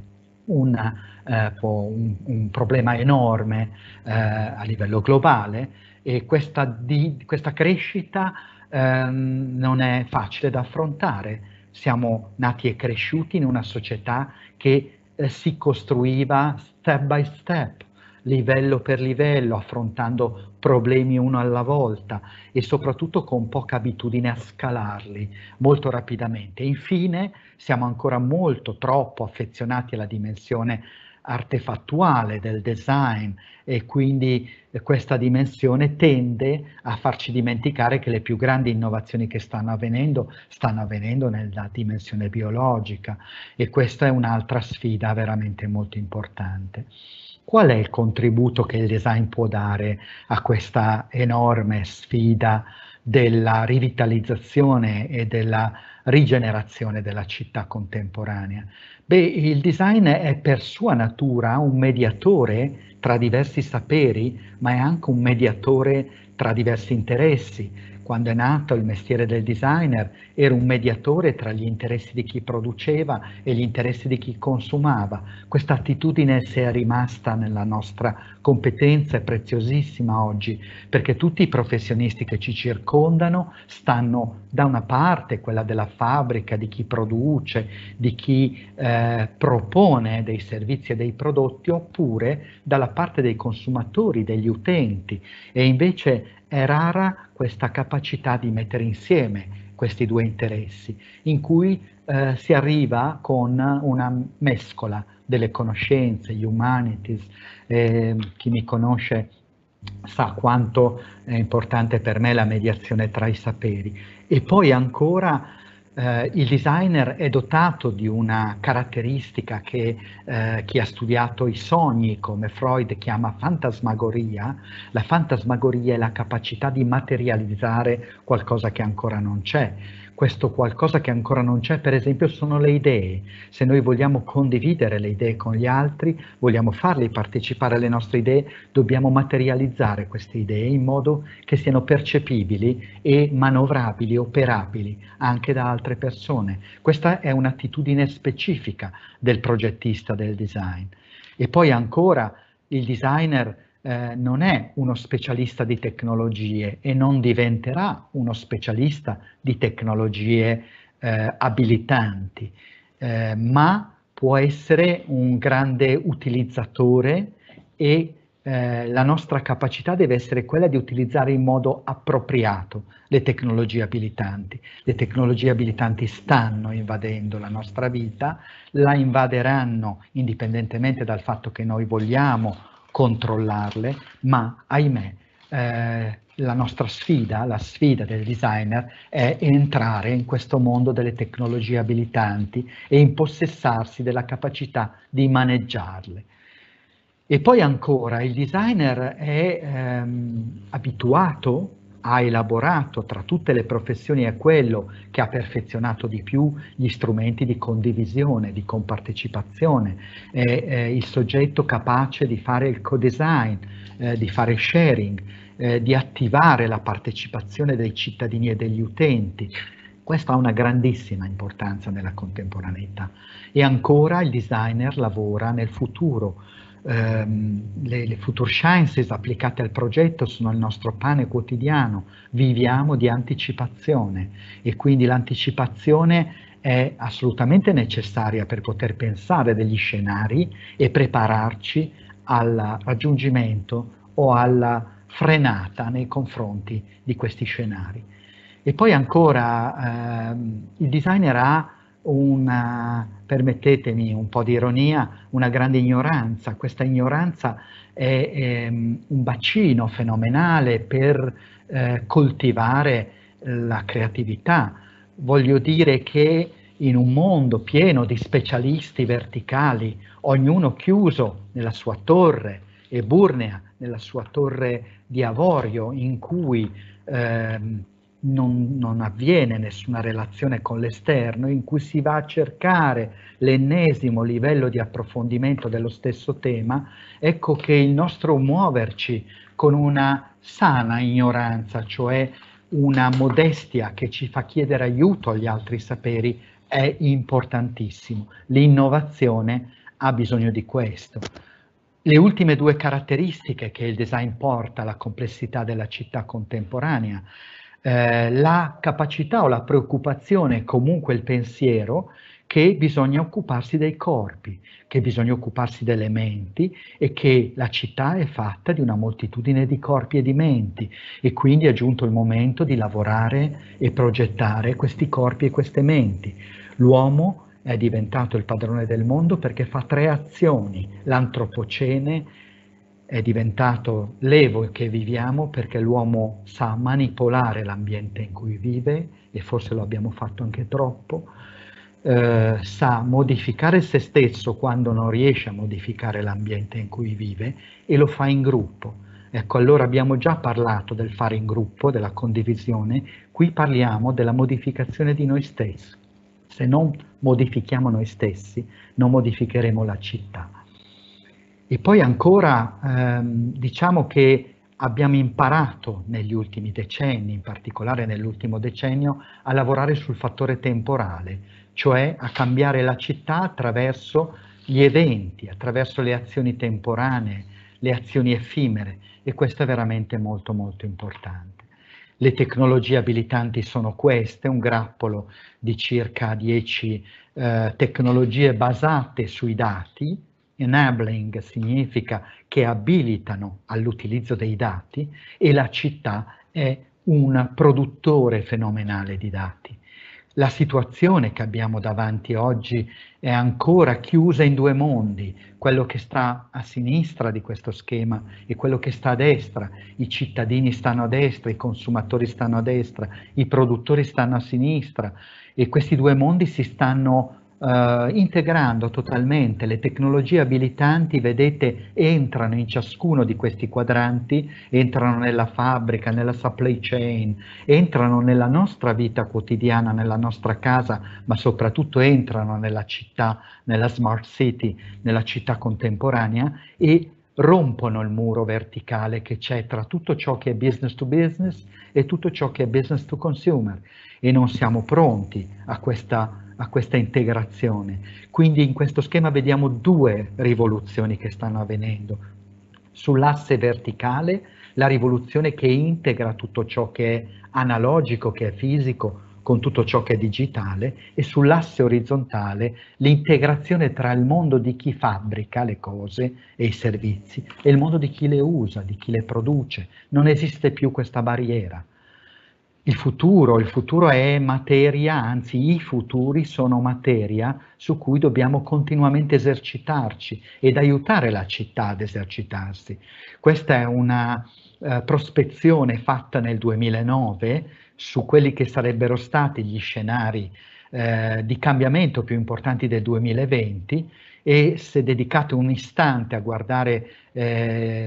una, eh, può un, un, problema enorme eh, a livello globale e questa, di, questa crescita ehm, non è facile da affrontare. Siamo nati e cresciuti in una società che eh, si costruiva step by step, livello per livello, affrontando problemi uno alla volta e soprattutto con poca abitudine a scalarli molto rapidamente. Infine siamo ancora molto troppo affezionati alla dimensione artefattuale del design e quindi questa dimensione tende a farci dimenticare che le più grandi innovazioni che stanno avvenendo stanno avvenendo nella dimensione biologica e questa è un'altra sfida veramente molto importante. Qual è il contributo che il design può dare a questa enorme sfida della rivitalizzazione e della rigenerazione della città contemporanea? Beh, il design è per sua natura un mediatore tra diversi saperi, ma è anche un mediatore tra diversi interessi, quando è nato il mestiere del designer era un mediatore tra gli interessi di chi produceva e gli interessi di chi consumava. Questa attitudine se è rimasta nella nostra competenza è preziosissima oggi, perché tutti i professionisti che ci circondano stanno da una parte, quella della fabbrica, di chi produce, di chi eh, propone dei servizi e dei prodotti, oppure dalla parte dei consumatori, degli utenti. E invece è rara questa capacità di mettere insieme questi due interessi, in cui eh, si arriva con una mescola delle conoscenze, humanities, eh, chi mi conosce sa quanto è importante per me la mediazione tra i saperi e poi ancora eh, il designer è dotato di una caratteristica che eh, chi ha studiato i sogni, come Freud, chiama fantasmagoria. La fantasmagoria è la capacità di materializzare qualcosa che ancora non c'è questo qualcosa che ancora non c'è, per esempio, sono le idee. Se noi vogliamo condividere le idee con gli altri, vogliamo farli partecipare alle nostre idee, dobbiamo materializzare queste idee in modo che siano percepibili e manovrabili, operabili anche da altre persone. Questa è un'attitudine specifica del progettista del design. E poi ancora il designer eh, non è uno specialista di tecnologie e non diventerà uno specialista di tecnologie eh, abilitanti, eh, ma può essere un grande utilizzatore e eh, la nostra capacità deve essere quella di utilizzare in modo appropriato le tecnologie abilitanti. Le tecnologie abilitanti stanno invadendo la nostra vita, la invaderanno indipendentemente dal fatto che noi vogliamo controllarle, ma ahimè eh, la nostra sfida, la sfida del designer è entrare in questo mondo delle tecnologie abilitanti e impossessarsi della capacità di maneggiarle. E poi ancora il designer è ehm, abituato ha elaborato tra tutte le professioni è quello che ha perfezionato di più gli strumenti di condivisione, di compartecipazione, è, è il soggetto capace di fare il co-design, eh, di fare sharing, eh, di attivare la partecipazione dei cittadini e degli utenti. Questo ha una grandissima importanza nella contemporaneità e ancora il designer lavora nel futuro ehm, le, le future sciences applicate al progetto sono il nostro pane quotidiano, viviamo di anticipazione e quindi l'anticipazione è assolutamente necessaria per poter pensare degli scenari e prepararci al raggiungimento o alla frenata nei confronti di questi scenari. E poi ancora ehm, il designer ha una, permettetemi un po' di ironia, una grande ignoranza. Questa ignoranza è, è mm, un bacino fenomenale per eh, coltivare la creatività. Voglio dire che in un mondo pieno di specialisti verticali, ognuno chiuso nella sua torre e burnea nella sua torre di avorio, in cui ehm, non, non, avviene nessuna relazione con l'esterno, in cui si va a cercare l'ennesimo livello di approfondimento dello stesso tema, ecco che il nostro muoverci con una sana ignoranza, cioè una modestia che ci fa chiedere aiuto agli altri saperi, è importantissimo. L'innovazione ha bisogno di questo. Le ultime due caratteristiche che il design porta alla complessità della città contemporanea eh, la capacità o la preoccupazione, comunque il pensiero, che bisogna occuparsi dei corpi, che bisogna occuparsi delle menti e che la città è fatta di una moltitudine di corpi e di menti e quindi è giunto il momento di lavorare e progettare questi corpi e queste menti. L'uomo è diventato il padrone del mondo perché fa tre azioni, l'antropocene, è diventato l'evo che viviamo perché l'uomo sa manipolare l'ambiente in cui vive e forse lo abbiamo fatto anche troppo, eh, sa modificare se stesso quando non riesce a modificare l'ambiente in cui vive e lo fa in gruppo. Ecco, allora abbiamo già parlato del fare in gruppo, della condivisione, qui parliamo della modificazione di noi stessi. Se non modifichiamo noi stessi, non modificheremo la città. E poi ancora ehm, diciamo che abbiamo imparato negli ultimi decenni, in particolare nell'ultimo decennio, a lavorare sul fattore temporale, cioè a cambiare la città attraverso gli eventi, attraverso le azioni temporanee, le azioni effimere e questo è veramente molto molto importante. Le tecnologie abilitanti sono queste, un grappolo di circa 10 eh, tecnologie basate sui dati, enabling significa che abilitano all'utilizzo dei dati e la città è un produttore fenomenale di dati. La situazione che abbiamo davanti oggi è ancora chiusa in due mondi, quello che sta a sinistra di questo schema e quello che sta a destra. I cittadini stanno a destra, i consumatori stanno a destra, i produttori stanno a sinistra e questi due mondi si stanno eh, integrando totalmente le tecnologie abilitanti, vedete, entrano in ciascuno di questi quadranti, entrano nella fabbrica, nella supply chain, entrano nella nostra vita quotidiana, nella nostra casa, ma soprattutto entrano nella città, nella smart city, nella città contemporanea e rompono il muro verticale che c'è tra tutto ciò che è business to business e tutto ciò che è business to consumer e non siamo pronti a questa a questa integrazione. Quindi in questo schema vediamo due rivoluzioni che stanno avvenendo. Sull'asse verticale la rivoluzione che integra tutto ciò che è analogico, che è fisico, con tutto ciò che è digitale e sull'asse orizzontale l'integrazione tra il mondo di chi fabbrica le cose e i servizi e il mondo di chi le usa, di chi le produce. Non esiste più questa barriera il futuro, il futuro è materia, anzi i futuri sono materia su cui dobbiamo continuamente esercitarci ed aiutare la città ad esercitarsi. Questa è una eh, prospezione fatta nel 2009 su quelli che sarebbero stati gli scenari eh, di cambiamento più importanti del 2020 e se dedicate un istante a guardare eh,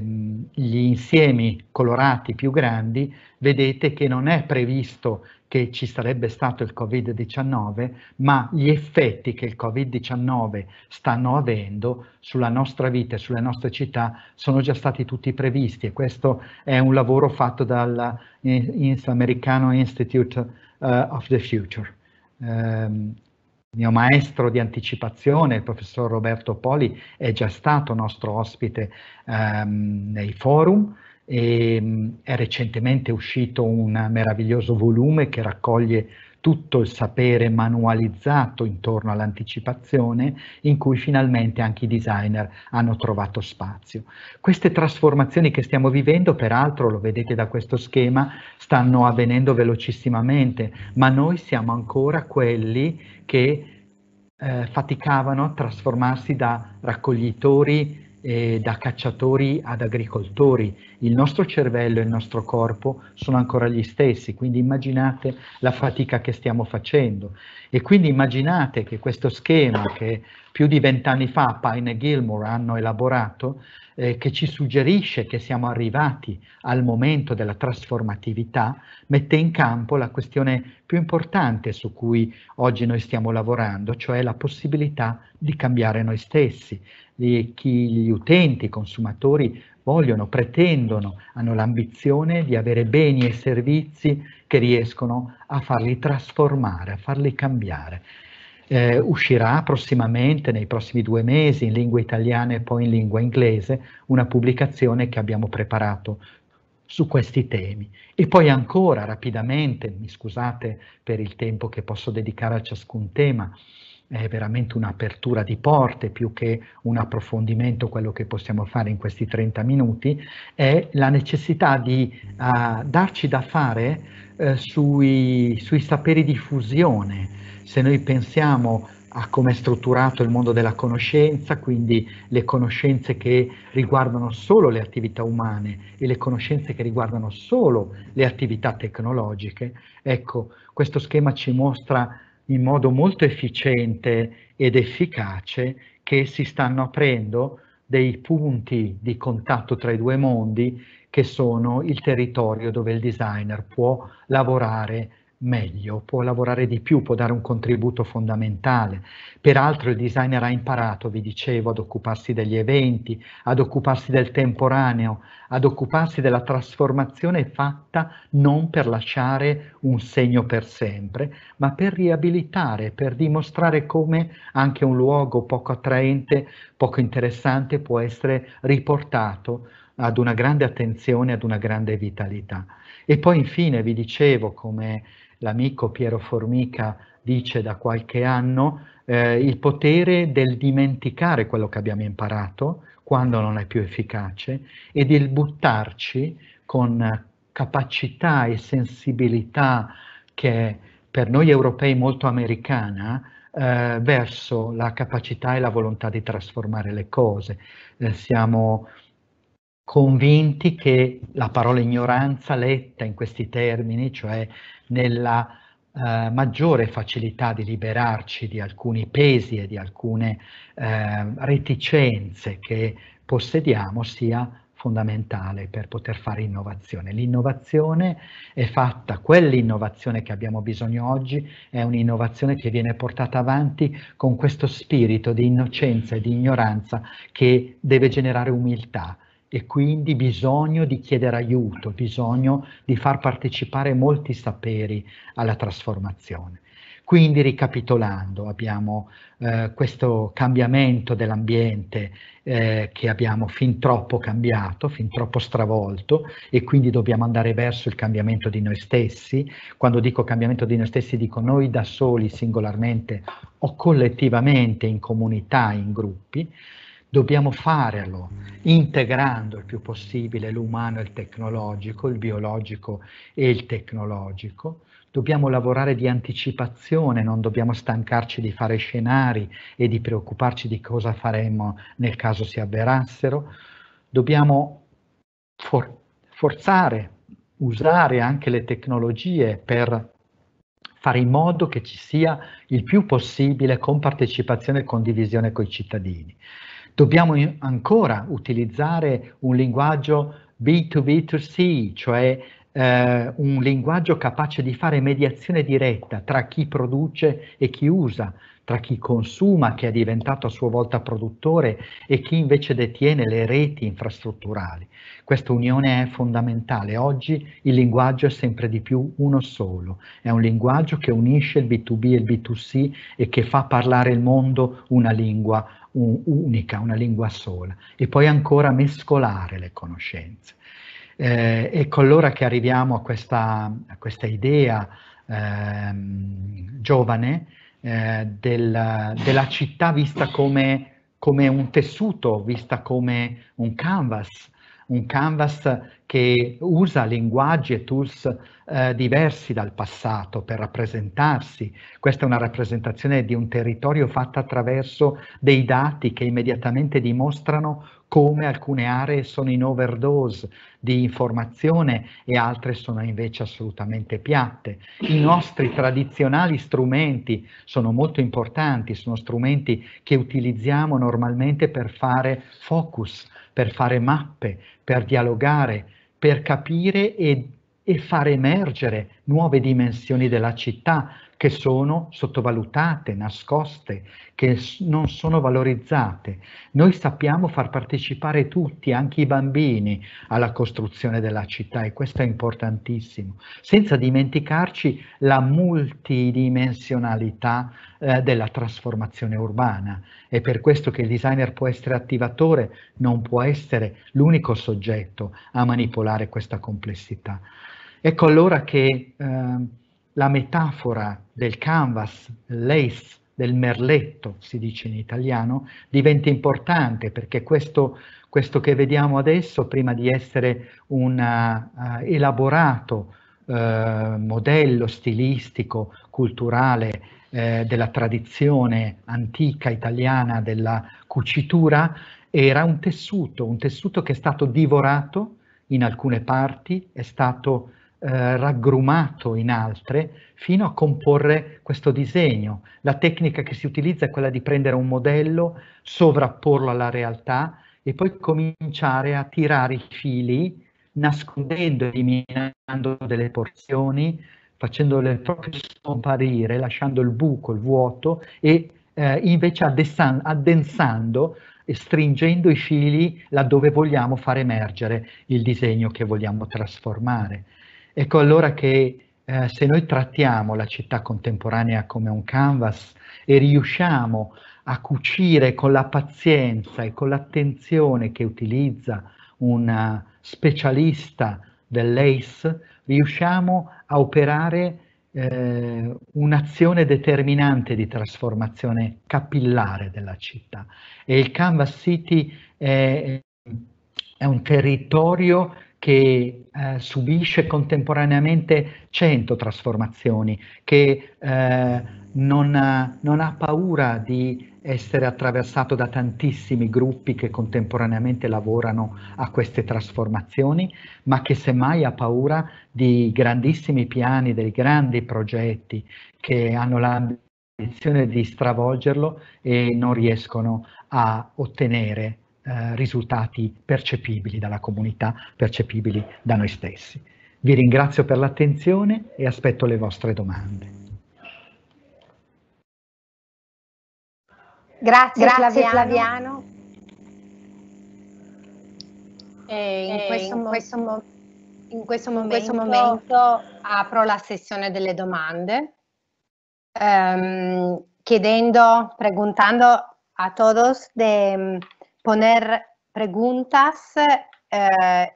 gli insiemi colorati più grandi, vedete che non è previsto che ci sarebbe stato il Covid-19, ma gli effetti che il Covid-19 stanno avendo sulla nostra vita e sulle nostre città sono già stati tutti previsti e questo è un lavoro fatto dall'American Institute uh, of the Future. Um, il mio maestro di anticipazione, il professor Roberto Poli, è già stato nostro ospite ehm, nei forum e mh, mm, è recentemente uscito un meraviglioso volume che raccoglie tutto il sapere manualizzato intorno all'anticipazione in cui finalmente anche i designer hanno trovato spazio. Queste trasformazioni che stiamo vivendo, peraltro lo vedete da questo schema, stanno avvenendo velocissimamente, ma noi siamo ancora quelli che eh, faticavano a trasformarsi da raccoglitori eh, da cacciatori ad agricoltori, il nostro cervello e il nostro corpo sono ancora gli stessi, quindi immaginate la fatica che stiamo facendo e quindi immaginate che questo schema che più di vent'anni fa Pine e Gilmore hanno elaborato, eh, che ci suggerisce che siamo arrivati al momento della trasformatività, mette in campo la questione più importante su cui oggi noi stiamo lavorando, cioè la possibilità di cambiare noi stessi, gli, chi, gli utenti, i consumatori vogliono, pretendono, hanno l'ambizione di avere beni e servizi che riescono a farli trasformare, a farli cambiare. Eh, uscirà prossimamente, nei prossimi due mesi, in lingua italiana e poi in lingua inglese, una pubblicazione che abbiamo preparato su questi temi. E poi ancora rapidamente, mi scusate per il tempo che posso dedicare a ciascun tema, è veramente un'apertura di porte più che un approfondimento, quello che possiamo fare in questi 30 minuti, è la necessità di uh, darci da fare uh, sui, sui saperi di fusione. Se noi pensiamo a come è strutturato il mondo della conoscenza, quindi le conoscenze che riguardano solo le attività umane e le conoscenze che riguardano solo le attività tecnologiche. Ecco, questo schema ci mostra in modo molto efficiente ed efficace che si stanno aprendo dei punti di contatto tra i due mondi che sono il territorio dove il designer può lavorare meglio, può lavorare di più, può dare un contributo fondamentale. Peraltro il designer ha imparato, vi dicevo, ad occuparsi degli eventi, ad occuparsi del temporaneo, ad occuparsi della trasformazione fatta non per lasciare un segno per sempre, ma per riabilitare, per dimostrare come anche un luogo poco attraente, poco interessante può essere riportato ad una grande attenzione, ad una grande vitalità. E poi infine vi dicevo come l'amico Piero Formica dice da qualche anno, eh, il potere del dimenticare quello che abbiamo imparato quando non è più efficace e del buttarci con capacità e sensibilità che per noi europei molto americana eh, verso la capacità e la volontà di trasformare le cose. Eh, siamo convinti che la parola ignoranza letta in questi termini, cioè nella eh, maggiore facilità di liberarci di alcuni pesi e di alcune eh, reticenze che possediamo, sia fondamentale per poter fare innovazione. L'innovazione è fatta, quell'innovazione che abbiamo bisogno oggi è un'innovazione che viene portata avanti con questo spirito di innocenza e di ignoranza che deve generare umiltà, e quindi bisogno di chiedere aiuto, bisogno di far partecipare molti saperi alla trasformazione. Quindi ricapitolando, abbiamo eh, questo cambiamento dell'ambiente eh, che abbiamo fin troppo cambiato, fin troppo stravolto e quindi dobbiamo andare verso il cambiamento di noi stessi. Quando dico cambiamento di noi stessi dico noi da soli singolarmente o collettivamente in comunità, in gruppi Dobbiamo farlo integrando il più possibile l'umano e il tecnologico, il biologico e il tecnologico. Dobbiamo lavorare di anticipazione, non dobbiamo stancarci di fare scenari e di preoccuparci di cosa faremmo nel caso si avverassero. Dobbiamo for forzare, usare anche le tecnologie per fare in modo che ci sia il più possibile compartecipazione e condivisione con i cittadini. Dobbiamo ancora utilizzare un linguaggio B2B2C, cioè eh, un linguaggio capace di fare mediazione diretta tra chi produce e chi usa, tra chi consuma, che è diventato a sua volta produttore, e chi invece detiene le reti infrastrutturali. Questa unione è fondamentale. Oggi il linguaggio è sempre di più uno solo. È un linguaggio che unisce il B2B e il B2C e che fa parlare il mondo una lingua unica, una lingua sola, e poi ancora mescolare le conoscenze. Eh, ecco allora che arriviamo a questa, a questa idea ehm, giovane eh, del, della città vista come, come, un tessuto, vista come un canvas, un canvas che usa linguaggi e tools eh, diversi dal passato per rappresentarsi. Questa è una rappresentazione di un territorio fatta attraverso dei dati che immediatamente dimostrano come alcune aree sono in overdose di informazione e altre sono invece assolutamente piatte. I nostri tradizionali strumenti sono molto importanti, sono strumenti che utilizziamo normalmente per fare focus, per fare mappe, per dialogare, per capire e, e far emergere nuove dimensioni della città, che sono sottovalutate, nascoste, che non sono valorizzate. Noi sappiamo far partecipare tutti, anche i bambini, alla costruzione della città e questo è importantissimo, senza dimenticarci la multidimensionalità eh, della trasformazione urbana. È per questo che il designer può essere attivatore, non può essere l'unico soggetto a manipolare questa complessità. Ecco allora che... Eh, la metafora del canvas, lace, del merletto, si dice in italiano, diventa importante perché questo, questo che vediamo adesso, prima di essere un uh, elaborato uh, modello stilistico, culturale, eh, della tradizione antica italiana della cucitura, era un tessuto, un tessuto che è stato divorato in alcune parti, è stato eh, raggrumato in altre fino a comporre questo disegno. La tecnica che si utilizza è quella di prendere un modello, sovrapporlo alla realtà e poi cominciare a tirare i fili nascondendo, eliminando delle porzioni, facendole proprio scomparire, lasciando il buco, il vuoto e eh, invece addensando e stringendo i fili laddove vogliamo far emergere il disegno che vogliamo trasformare. Ecco allora che eh, se noi trattiamo la città contemporanea come un canvas e riusciamo a cucire con la pazienza e con l'attenzione che utilizza un specialista dell'ACE, riusciamo a operare eh, un'azione determinante di trasformazione capillare della città. E il Canvas City è, è un territorio che eh, subisce contemporaneamente 100 trasformazioni, che eh, non, non, ha paura di essere attraversato da tantissimi gruppi che contemporaneamente lavorano a queste trasformazioni, ma che semmai ha paura di grandissimi piani, dei grandi progetti che hanno l'ambizione di stravolgerlo e non riescono a ottenere eh, risultati percepibili dalla comunità, percepibili da noi stessi. Vi ringrazio per l'attenzione e aspetto le vostre domande. Grazie, Grazie Flaviano. E in, e questo, in, questo, in questo, momento, questo, momento, apro la sessione delle domande, um, chiedendo, preguntando a todos de poner preguntas eh,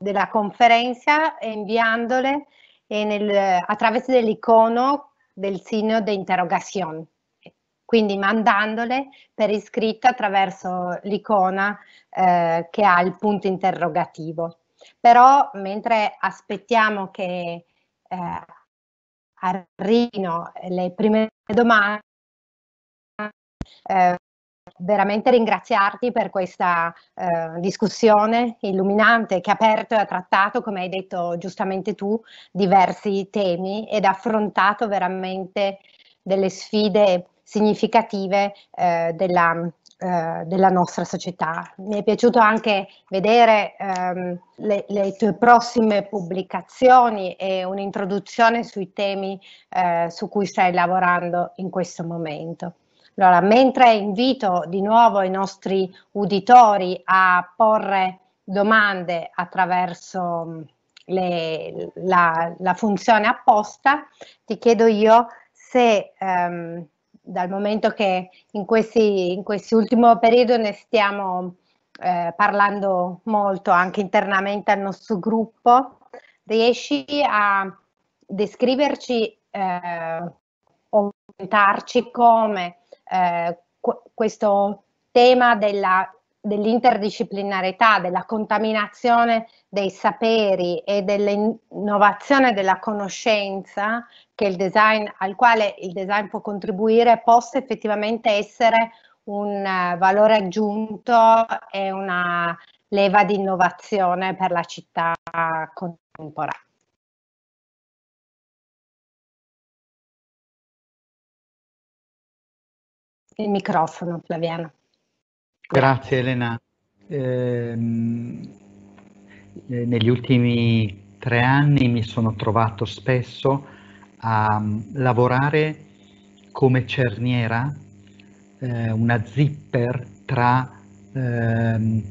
de la conferencia enviándole en el, a través del icono del signo de interrogación. Quindi mandandole per iscritto attraverso l'icona eh, che ha il punto interrogativo. Però mentre aspettiamo che eh, arrivino le prime domande, eh, veramente ringraziarti per questa eh, discussione illuminante che ha aperto e ha trattato, come hai detto giustamente tu, diversi temi ed affrontato veramente delle sfide significative eh, della, eh, della, nostra società. Mi è piaciuto anche vedere ehm, le, le, tue prossime pubblicazioni e un'introduzione sui temi eh, su cui stai lavorando in questo momento. Allora, mentre invito di nuovo i nostri uditori a porre domande attraverso mm, le, la, la, funzione apposta, ti chiedo io se ehm, dal momento che in questi, in questi ultimo periodo ne stiamo eh, parlando molto anche internamente al nostro gruppo, riesci a descriverci eh, o contarci come eh, questo tema della, dell'interdisciplinarietà, della contaminazione dei saperi e dell'innovazione della conoscenza design, al quale il design può contribuire possa effettivamente essere un eh, valore aggiunto e una leva di innovazione per la città contemporanea. il microfono, Flaviano. Grazie Elena. Eh, negli ultimi tre anni mi sono trovato spesso a mm, lavorare come cerniera, eh, una zipper tra ehm,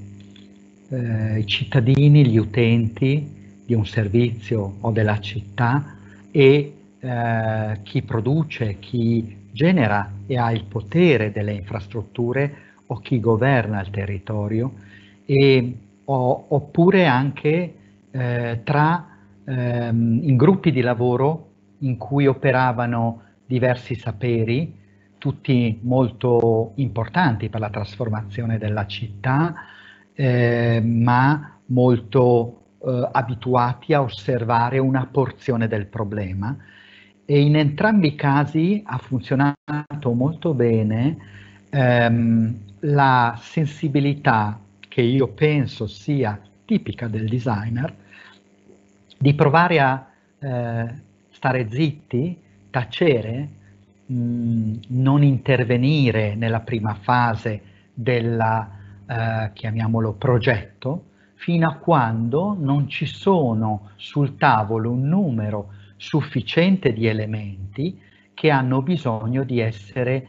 eh, i cittadini, gli utenti di un servizio o della città e eh, chi produce, chi genera e ha il potere delle infrastrutture o chi governa il territorio e, o, oppure anche eh, tra, ehm, in gruppi di lavoro in cui operavano diversi saperi, tutti molto importanti per la trasformazione della città, eh, ma molto eh, abituati a osservare una porzione del problema e in entrambi i casi ha funzionato molto bene ehm, la sensibilità che io penso sia tipica del designer di provare a eh, stare zitti, tacere, mh, mm, non intervenire nella prima fase della, eh, chiamiamolo, progetto, fino a quando non ci sono sul tavolo un numero sufficiente di elementi che hanno bisogno di essere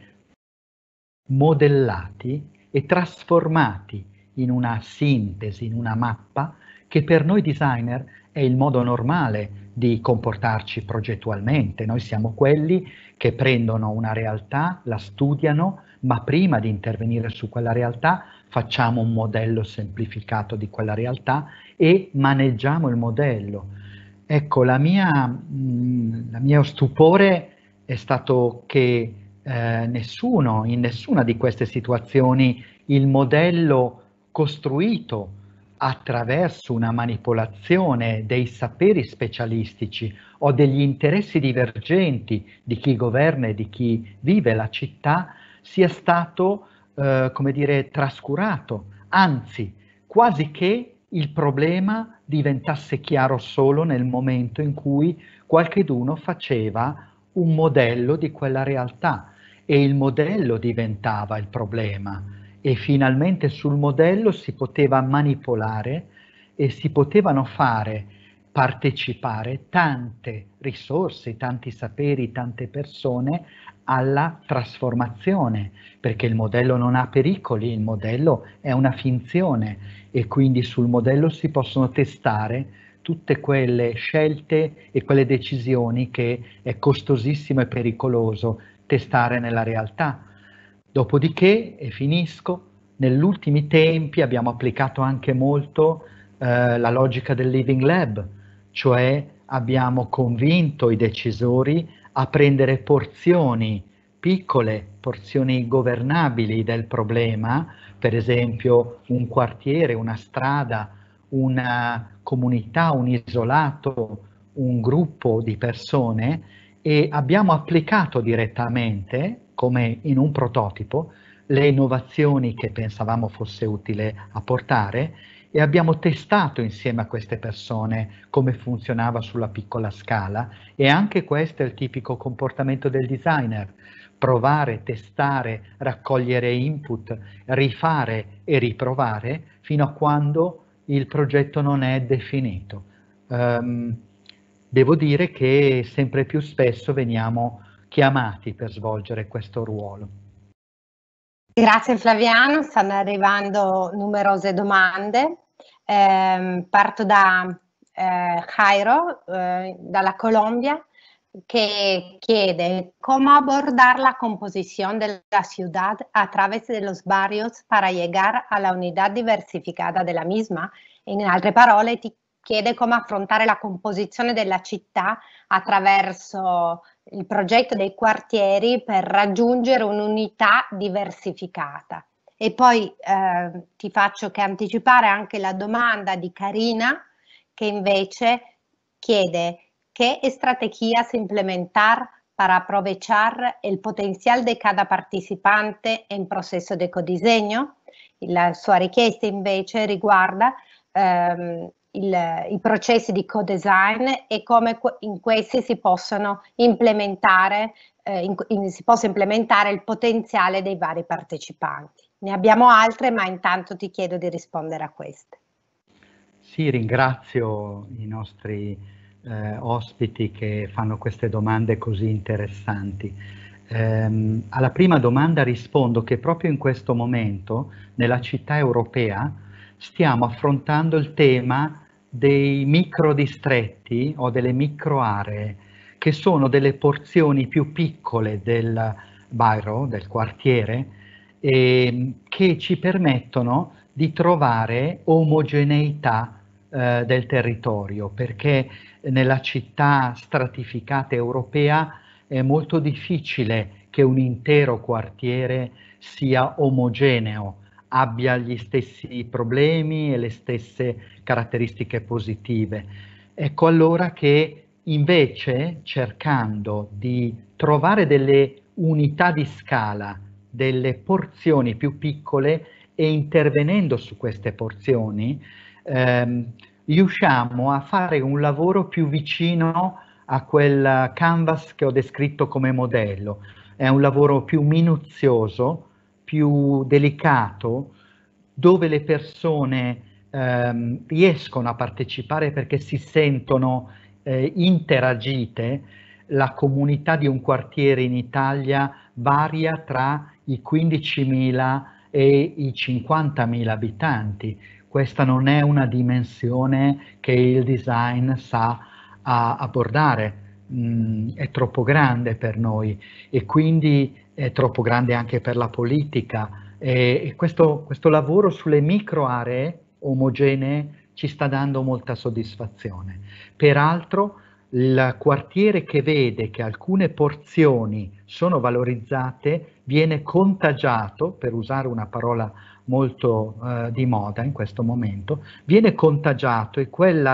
modellati e trasformati in una sintesi, in una mappa che per noi designer è il modo normale di comportarci progettualmente. Noi siamo quelli che prendono una realtà, la studiano, ma prima di intervenire su quella realtà facciamo un modello semplificato di quella realtà e maneggiamo il modello Ecco, la mia, mm, la mia stupore è stato che eh, nessuno, in nessuna di queste situazioni, il modello costruito attraverso una manipolazione dei saperi specialistici o degli interessi divergenti di chi governa e di chi vive la città sia stato, eh, come dire, trascurato. Anzi, quasi che il problema diventasse chiaro solo nel momento in cui qualcheduno faceva un modello di quella realtà e il modello diventava il problema e finalmente sul modello si poteva manipolare e si potevano fare partecipare tante risorse, tanti saperi, tante persone alla trasformazione, perché il modello non ha pericoli, il modello è una finzione e quindi sul modello si possono testare tutte quelle scelte e quelle decisioni che è costosissimo e pericoloso testare nella realtà. Dopodiché, e finisco, negli ultimi tempi abbiamo applicato anche molto eh, la logica del Living Lab, cioè abbiamo convinto i decisori a prendere porzioni, piccole porzioni governabili del problema, per esempio un quartiere, una strada, una comunità, un isolato, un gruppo di persone e abbiamo applicato direttamente, come in un prototipo, le innovazioni che pensavamo fosse utile apportare e abbiamo testato insieme a queste persone come funzionava sulla piccola scala e anche questo è il tipico comportamento del designer, provare, testare, raccogliere input, rifare e riprovare fino a quando il progetto non è definito. Um, devo dire che sempre più spesso veniamo chiamati per svolgere questo ruolo. Grazie Flaviano, stanno arrivando numerose domande. Eh, parto da eh, Jairo, eh, dalla Colombia, che chiede come abordare la composizione della ciudad a través de los barrios para llegar a la unidad diversificada de la misma. In altre parole, ti chiede come affrontare la composizione della città attraverso il progetto dei quartieri per raggiungere un'unità diversificata. E poi eh, ti faccio che anticipare anche la domanda di Carina che invece chiede strategia estrategias implementar para aprovechar il potenziale di cada partecipante in processo di codiseño. La sua richiesta invece riguarda ehm, il, i processi di co-design e come in questi si, eh, in, in, si possa implementare il potenziale dei vari partecipanti. Ne abbiamo altre, ma intanto ti chiedo di rispondere a queste. Sì, ringrazio i nostri eh, ospiti che fanno queste domande così interessanti. Ehm, alla prima domanda rispondo che proprio in questo momento, nella città europea, stiamo affrontando il tema dei micro distretti o delle micro aree che sono delle porzioni più piccole del bairro, del quartiere, eh, che ci permettono di trovare omogeneità eh, del territorio, perché nella città stratificata europea è molto difficile che un intero quartiere sia omogeneo, abbia gli stessi problemi e le stesse caratteristiche positive. Ecco allora che invece cercando di trovare delle unità di scala, delle porzioni più piccole e intervenendo su queste porzioni, ehm, riusciamo a fare un lavoro più vicino a quel canvas che ho descritto come modello. È un lavoro più minuzioso, più delicato dove le persone ehm, riescono a partecipare perché si sentono eh, interagite, la comunità di un quartiere in Italia varia tra i 15.000 e i 50.000 abitanti. Questa non è una dimensione che il design sa abbordare, mm, è troppo grande per noi e quindi è troppo grande anche per la politica e questo, questo lavoro sulle micro aree omogenee ci sta dando molta soddisfazione. Peraltro il quartiere che vede che alcune porzioni sono valorizzate viene contagiato, per usare una parola molto eh, di moda in questo momento, viene contagiato e quel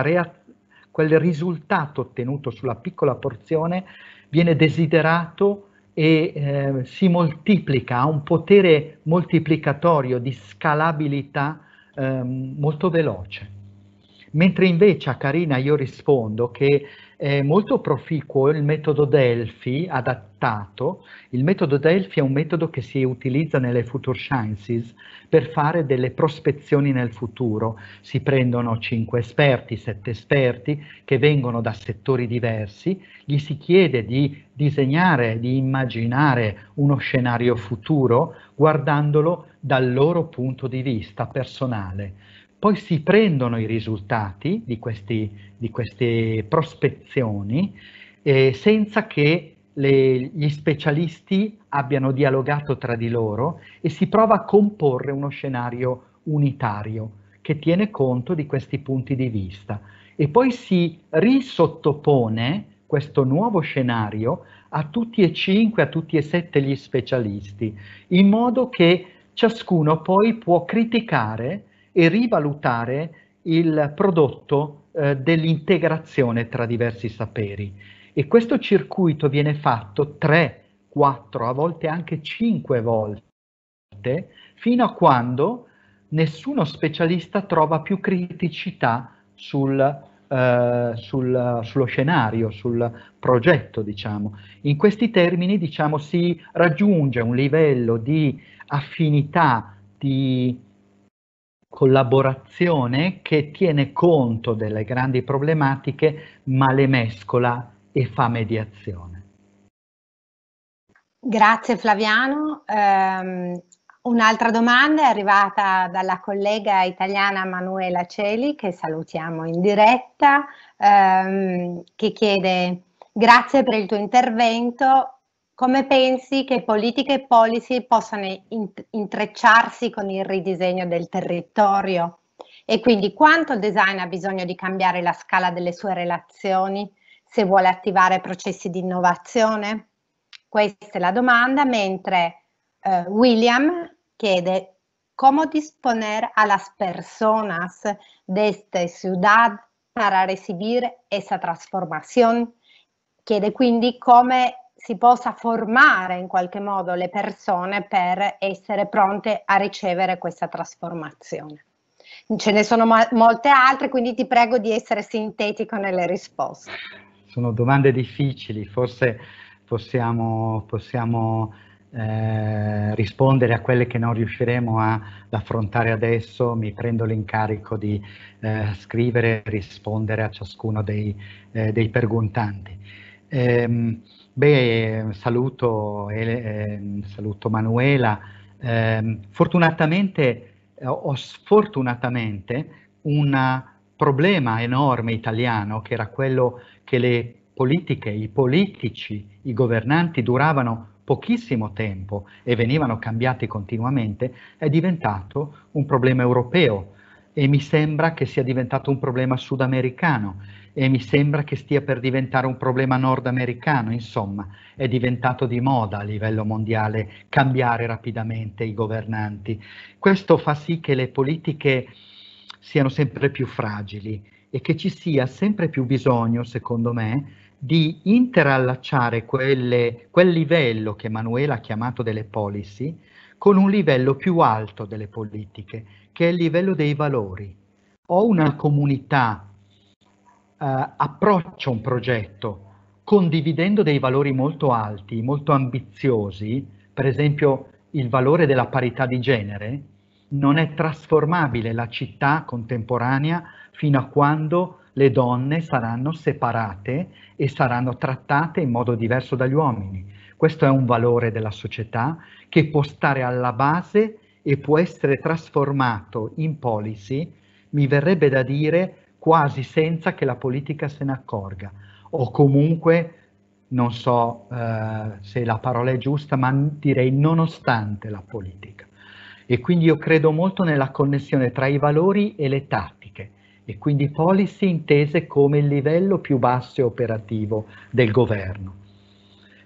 risultato ottenuto sulla piccola porzione viene desiderato e eh, si moltiplica, ha un potere moltiplicatorio di scalabilità eh, molto veloce. Mentre invece a Carina io rispondo che è molto proficuo il metodo Delphi adattato. Il metodo Delphi è un metodo che si utilizza nelle future sciences per fare delle prospezioni nel futuro. Si prendono 5 esperti, 7 esperti che vengono da settori diversi, gli si chiede di disegnare, di immaginare uno scenario futuro guardandolo dal loro punto di vista personale poi si prendono i risultati di, questi, di queste prospezioni eh, senza che le, gli specialisti abbiano dialogato tra di loro e si prova a comporre uno scenario unitario che tiene conto di questi punti di vista e poi si risottopone questo nuovo scenario a tutti e cinque, a tutti e sette gli specialisti, in modo che ciascuno poi può criticare e rivalutare il prodotto eh, dell'integrazione tra diversi saperi. E questo circuito viene fatto 3, 4, a volte anche 5 volte, fino a quando nessuno specialista trova più criticità sul, eh, sul, sullo scenario, sul progetto, diciamo. In questi termini, diciamo, si raggiunge un livello di affinità, di collaborazione che tiene conto delle grandi problematiche ma le mescola e fa mediazione. Grazie Flaviano. Um, un'altra domanda è arrivata dalla collega italiana Manuela Celi che salutiamo in diretta um, che chiede grazie per il tuo intervento, come pensi che politiche e policy possano intrecciarsi con il ridisegno del territorio? E quindi quanto il design ha bisogno di cambiare la scala delle sue relazioni se vuole attivare processi di innovazione? Questa è la domanda, mentre eh, William chiede come disponer a las personas de esta ciudad para recibir esa transformación. Chiede quindi come si possa formare in qualche modo le persone per essere pronte a ricevere questa trasformazione. Ce ne sono molte altre, quindi ti prego di essere sintetico nelle risposte. Sono domande difficili, forse possiamo, possiamo eh, rispondere a quelle che non riusciremo a, ad affrontare adesso, mi prendo l'incarico di eh, scrivere e rispondere a ciascuno dei, eh, dei perguntanti. Ehm, Beh, ehm, saluto, eh, saluto Manuela. Ehm, eh, fortunatamente o sfortunatamente un problema enorme italiano che era quello che le politiche, i politici, i governanti duravano pochissimo tempo e venivano cambiati continuamente, è diventato un problema europeo e mi sembra che sia diventato un problema sudamericano e mi sembra che stia per diventare un problema nordamericano, insomma, è diventato di moda a livello mondiale cambiare rapidamente i governanti. Questo fa sì che le politiche siano sempre più fragili e che ci sia sempre più bisogno, secondo me, di interallacciare quelle, quel livello che Manuela ha chiamato delle policy con un livello più alto delle politiche, che è il livello dei valori. Ho una comunità eh, approccia un progetto condividendo dei valori molto alti, molto ambiziosi, per esempio il valore della parità di genere, non è trasformabile la città contemporanea fino a quando le donne saranno separate e saranno trattate in modo diverso dagli uomini. Questo è un valore della società che può stare alla base e può essere trasformato in policy, mi verrebbe da dire quasi senza che la politica se ne accorga o comunque non so eh, se la parola è giusta, ma direi nonostante la politica. E quindi io credo molto nella connessione tra i valori e le tattiche, e quindi policy intese come il livello più basso e operativo del governo.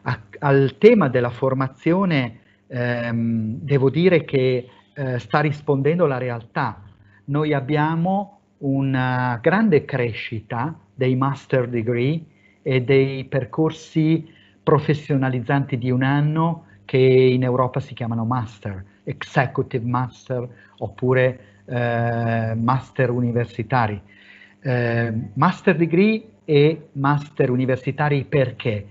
A, al tema della formazione ehm, devo dire che eh, sta rispondendo la realtà. Noi abbiamo una grande crescita dei master degree e dei percorsi professionalizzanti di un anno che in Europa si chiamano master, executive master oppure eh, master universitari. Eh, master degree e master universitari perché?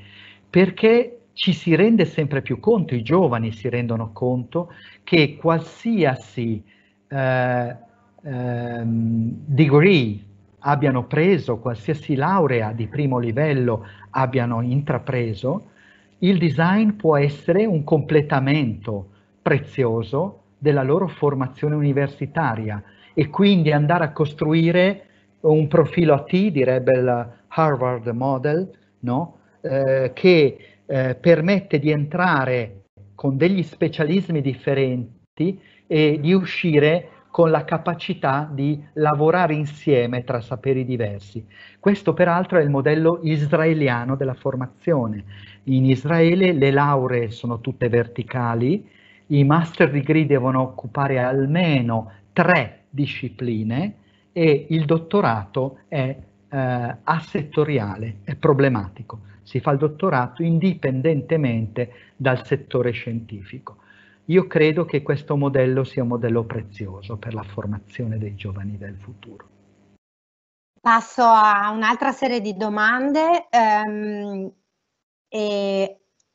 Perché ci si rende sempre più conto, i giovani si rendono conto che qualsiasi eh, ehm, degree abbiano preso, qualsiasi laurea di primo livello abbiano intrapreso, il design può essere un completamento prezioso della loro formazione universitaria e quindi andare a costruire un profilo a T, direbbe il Harvard Model, no? eh, che eh, permette di entrare con degli specialismi differenti e di uscire con la capacità di lavorare insieme tra saperi diversi. Questo peraltro è il modello israeliano della formazione. In Israele le lauree sono tutte verticali, i master degree devono occupare almeno tre discipline e il dottorato è eh, assettoriale, è problematico. Si fa il dottorato indipendentemente dal settore scientifico. Io credo che questo modello sia un modello prezioso per la formazione dei giovani del futuro. Passo a un'altra serie di domande. Um,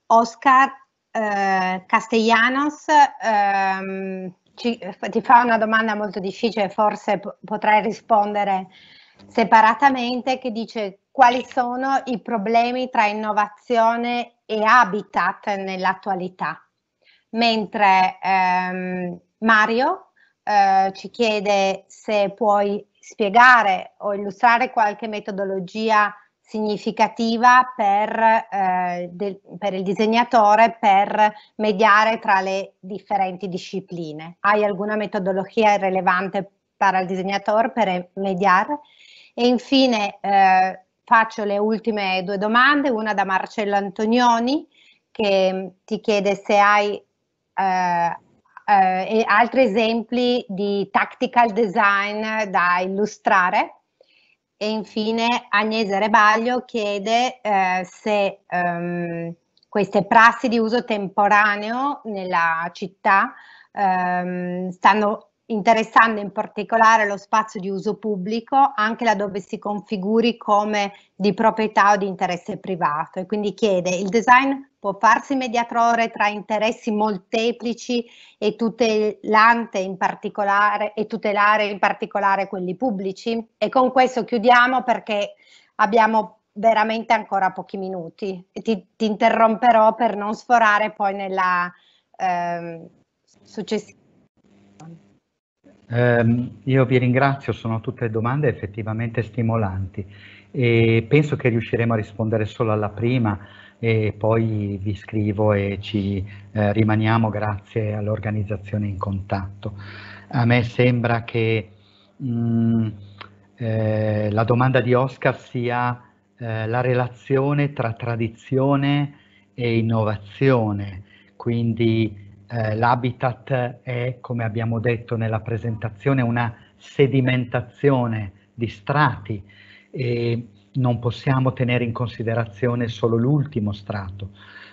Oscar eh, Castellanos ehm, ci, ti fa una domanda molto difficile, forse potrai rispondere separatamente, che dice quali sono i problemi tra innovazione e habitat nell'attualità? mentre ehm, Mario eh, ci chiede se puoi spiegare o illustrare qualche metodologia significativa per, eh, del, per, il disegnatore per mediare tra le differenti discipline. Hai alguna metodologia rilevante per il disegnatore per mediare? E infine eh, faccio le ultime due domande, una da Marcello Antonioni che mm, ti chiede se hai eh, eh, altri esempi di tactical design da illustrare. E infine Agnese Rebaglio chiede eh, se ehm, queste prassi di uso temporaneo nella città ehm, stanno interessando in particolare lo spazio di uso pubblico anche laddove si configuri come di proprietà o di interesse privato e quindi chiede il design può farsi mediatore tra interessi molteplici e tutelante in particolare e tutelare in particolare quelli pubblici e con questo chiudiamo perché abbiamo veramente ancora pochi minuti e ti, ti interromperò per non sforare poi nella ehm, successiva eh, io vi ringrazio, sono tutte domande effettivamente stimolanti e penso che riusciremo a rispondere solo alla prima e poi vi scrivo e ci eh, rimaniamo grazie all'organizzazione in contatto. A me sembra che mh, mm, eh, la domanda di Oscar sia eh, la relazione tra tradizione e innovazione, quindi eh, l'habitat è, come abbiamo detto nella presentazione, una sedimentazione di strati e non possiamo tenere in considerazione solo l'ultimo strato.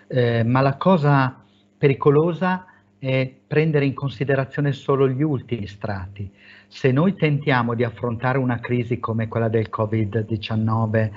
Eh, ma la cosa pericolosa è prendere in considerazione solo gli ultimi strati. Se noi tentiamo di affrontare una crisi come quella del Covid-19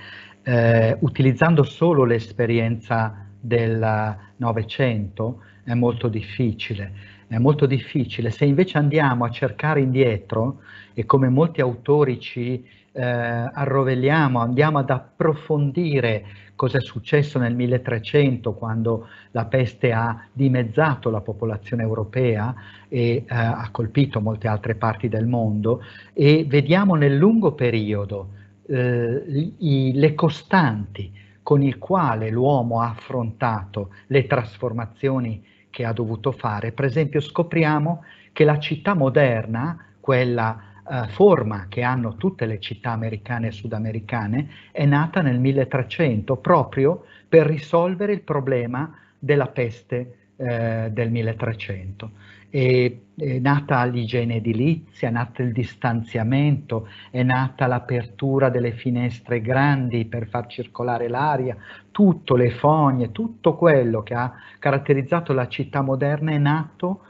eh, utilizzando solo l'esperienza del Novecento, è molto difficile. È molto difficile. Se invece andiamo a cercare indietro, e come molti autori ci eh, arrovelliamo, andiamo ad approfondire cosa è successo nel 1300 quando la peste ha dimezzato la popolazione europea e eh, ha colpito molte altre parti del mondo e vediamo nel lungo periodo eh, i, le costanti con il quale l'uomo ha affrontato le trasformazioni che ha dovuto fare. Per esempio scopriamo che la città moderna, quella eh, forma che hanno tutte le città americane e sudamericane, è nata nel 1300 proprio per risolvere il problema della peste eh, del 1300 è, è eh, nata l'igiene edilizia, è nato il distanziamento, è nata l'apertura delle finestre grandi per far circolare l'aria, tutto, le fogne, tutto quello che ha caratterizzato la città moderna è nato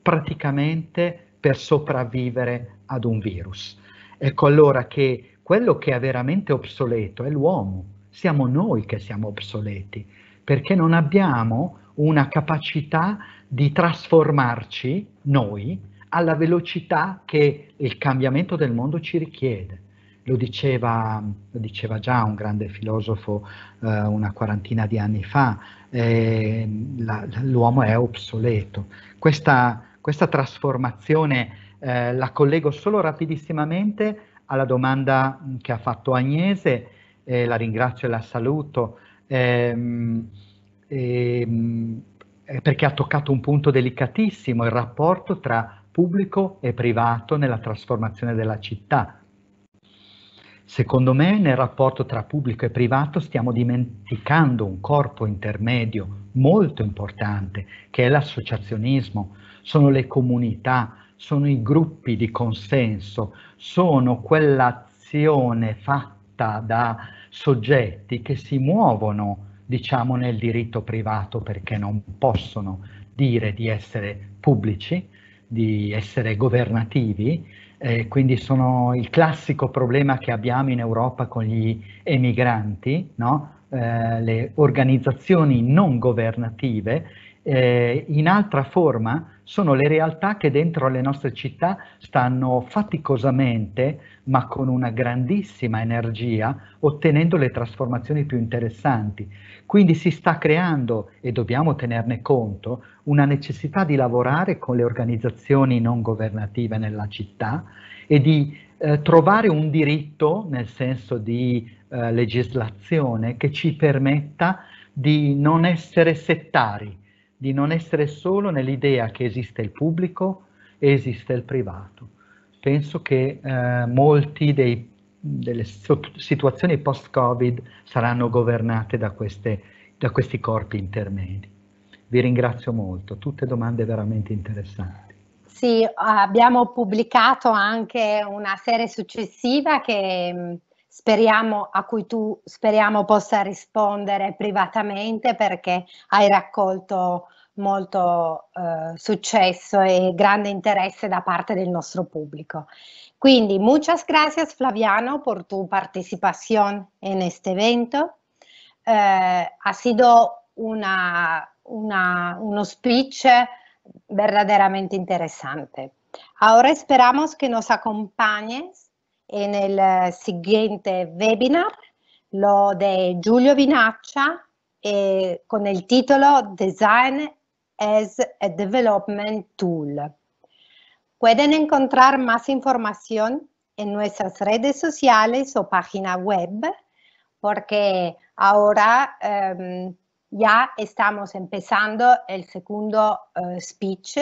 praticamente per sopravvivere ad un virus. Ecco allora che quello che è veramente obsoleto è l'uomo, siamo noi che siamo obsoleti, perché non abbiamo una capacità di trasformarci noi alla velocità che il cambiamento del mondo ci richiede. Lo diceva, lo diceva già un grande filosofo eh, una quarantina di anni fa, eh, la, l'uomo è obsoleto. Questa, questa trasformazione eh, la collego solo rapidissimamente alla domanda che ha fatto Agnese, eh, la ringrazio e la saluto. Ehm, ehm, eh, perché ha toccato un punto delicatissimo, il rapporto tra pubblico e privato nella trasformazione della città. Secondo me nel rapporto tra pubblico e privato stiamo dimenticando un corpo intermedio molto importante che è l'associazionismo, sono le comunità, sono i gruppi di consenso, sono quell'azione fatta da soggetti che si muovono diciamo nel diritto privato perché non possono dire di essere pubblici, di essere governativi, eh, quindi sono il classico problema che abbiamo in Europa con gli emigranti, no? eh, le organizzazioni non governative, eh, in altra forma sono le realtà che dentro le nostre città stanno faticosamente ma con una grandissima energia, ottenendo le trasformazioni più interessanti. Quindi si sta creando, e dobbiamo tenerne conto, una necessità di lavorare con le organizzazioni non governative nella città e di eh, trovare un diritto, nel senso di eh, legislazione, che ci permetta di non essere settari, di non essere solo nell'idea che esiste il pubblico e esiste il privato penso che eh, molti dei, delle situazioni post-Covid saranno governate da, queste, da questi corpi intermedi. Vi ringrazio molto, tutte domande veramente interessanti. Sì, abbiamo pubblicato anche una serie successiva che mm, speriamo, a cui tu speriamo possa rispondere privatamente perché hai raccolto molto eh, successo e grande interesse da parte del nostro pubblico. Quindi, muchas gracias Flaviano por tu participación en este evento. Eh, ha sido una, una, uno speech verdaderamente interessante. Ahora esperamos que nos acompañes en el eh, siguiente webinar, lo de Giulio Vinaccia, eh, con el título Design as a Development Tool. Pueden encontrar más información en nuestras redes sociales o página web, porque ahora em, ya estamos empezando el segundo eh, speech,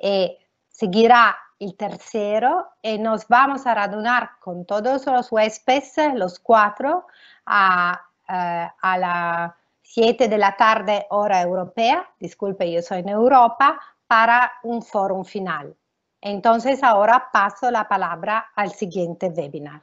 y seguirá el tercero y nos vamos a radunar con todos los huéspedes, los cuatro, a eh, la siete della tarde ora europea, disculpe, io soy en Europa, para un forum final. Entonces ahora paso la palabra al siguiente webinar.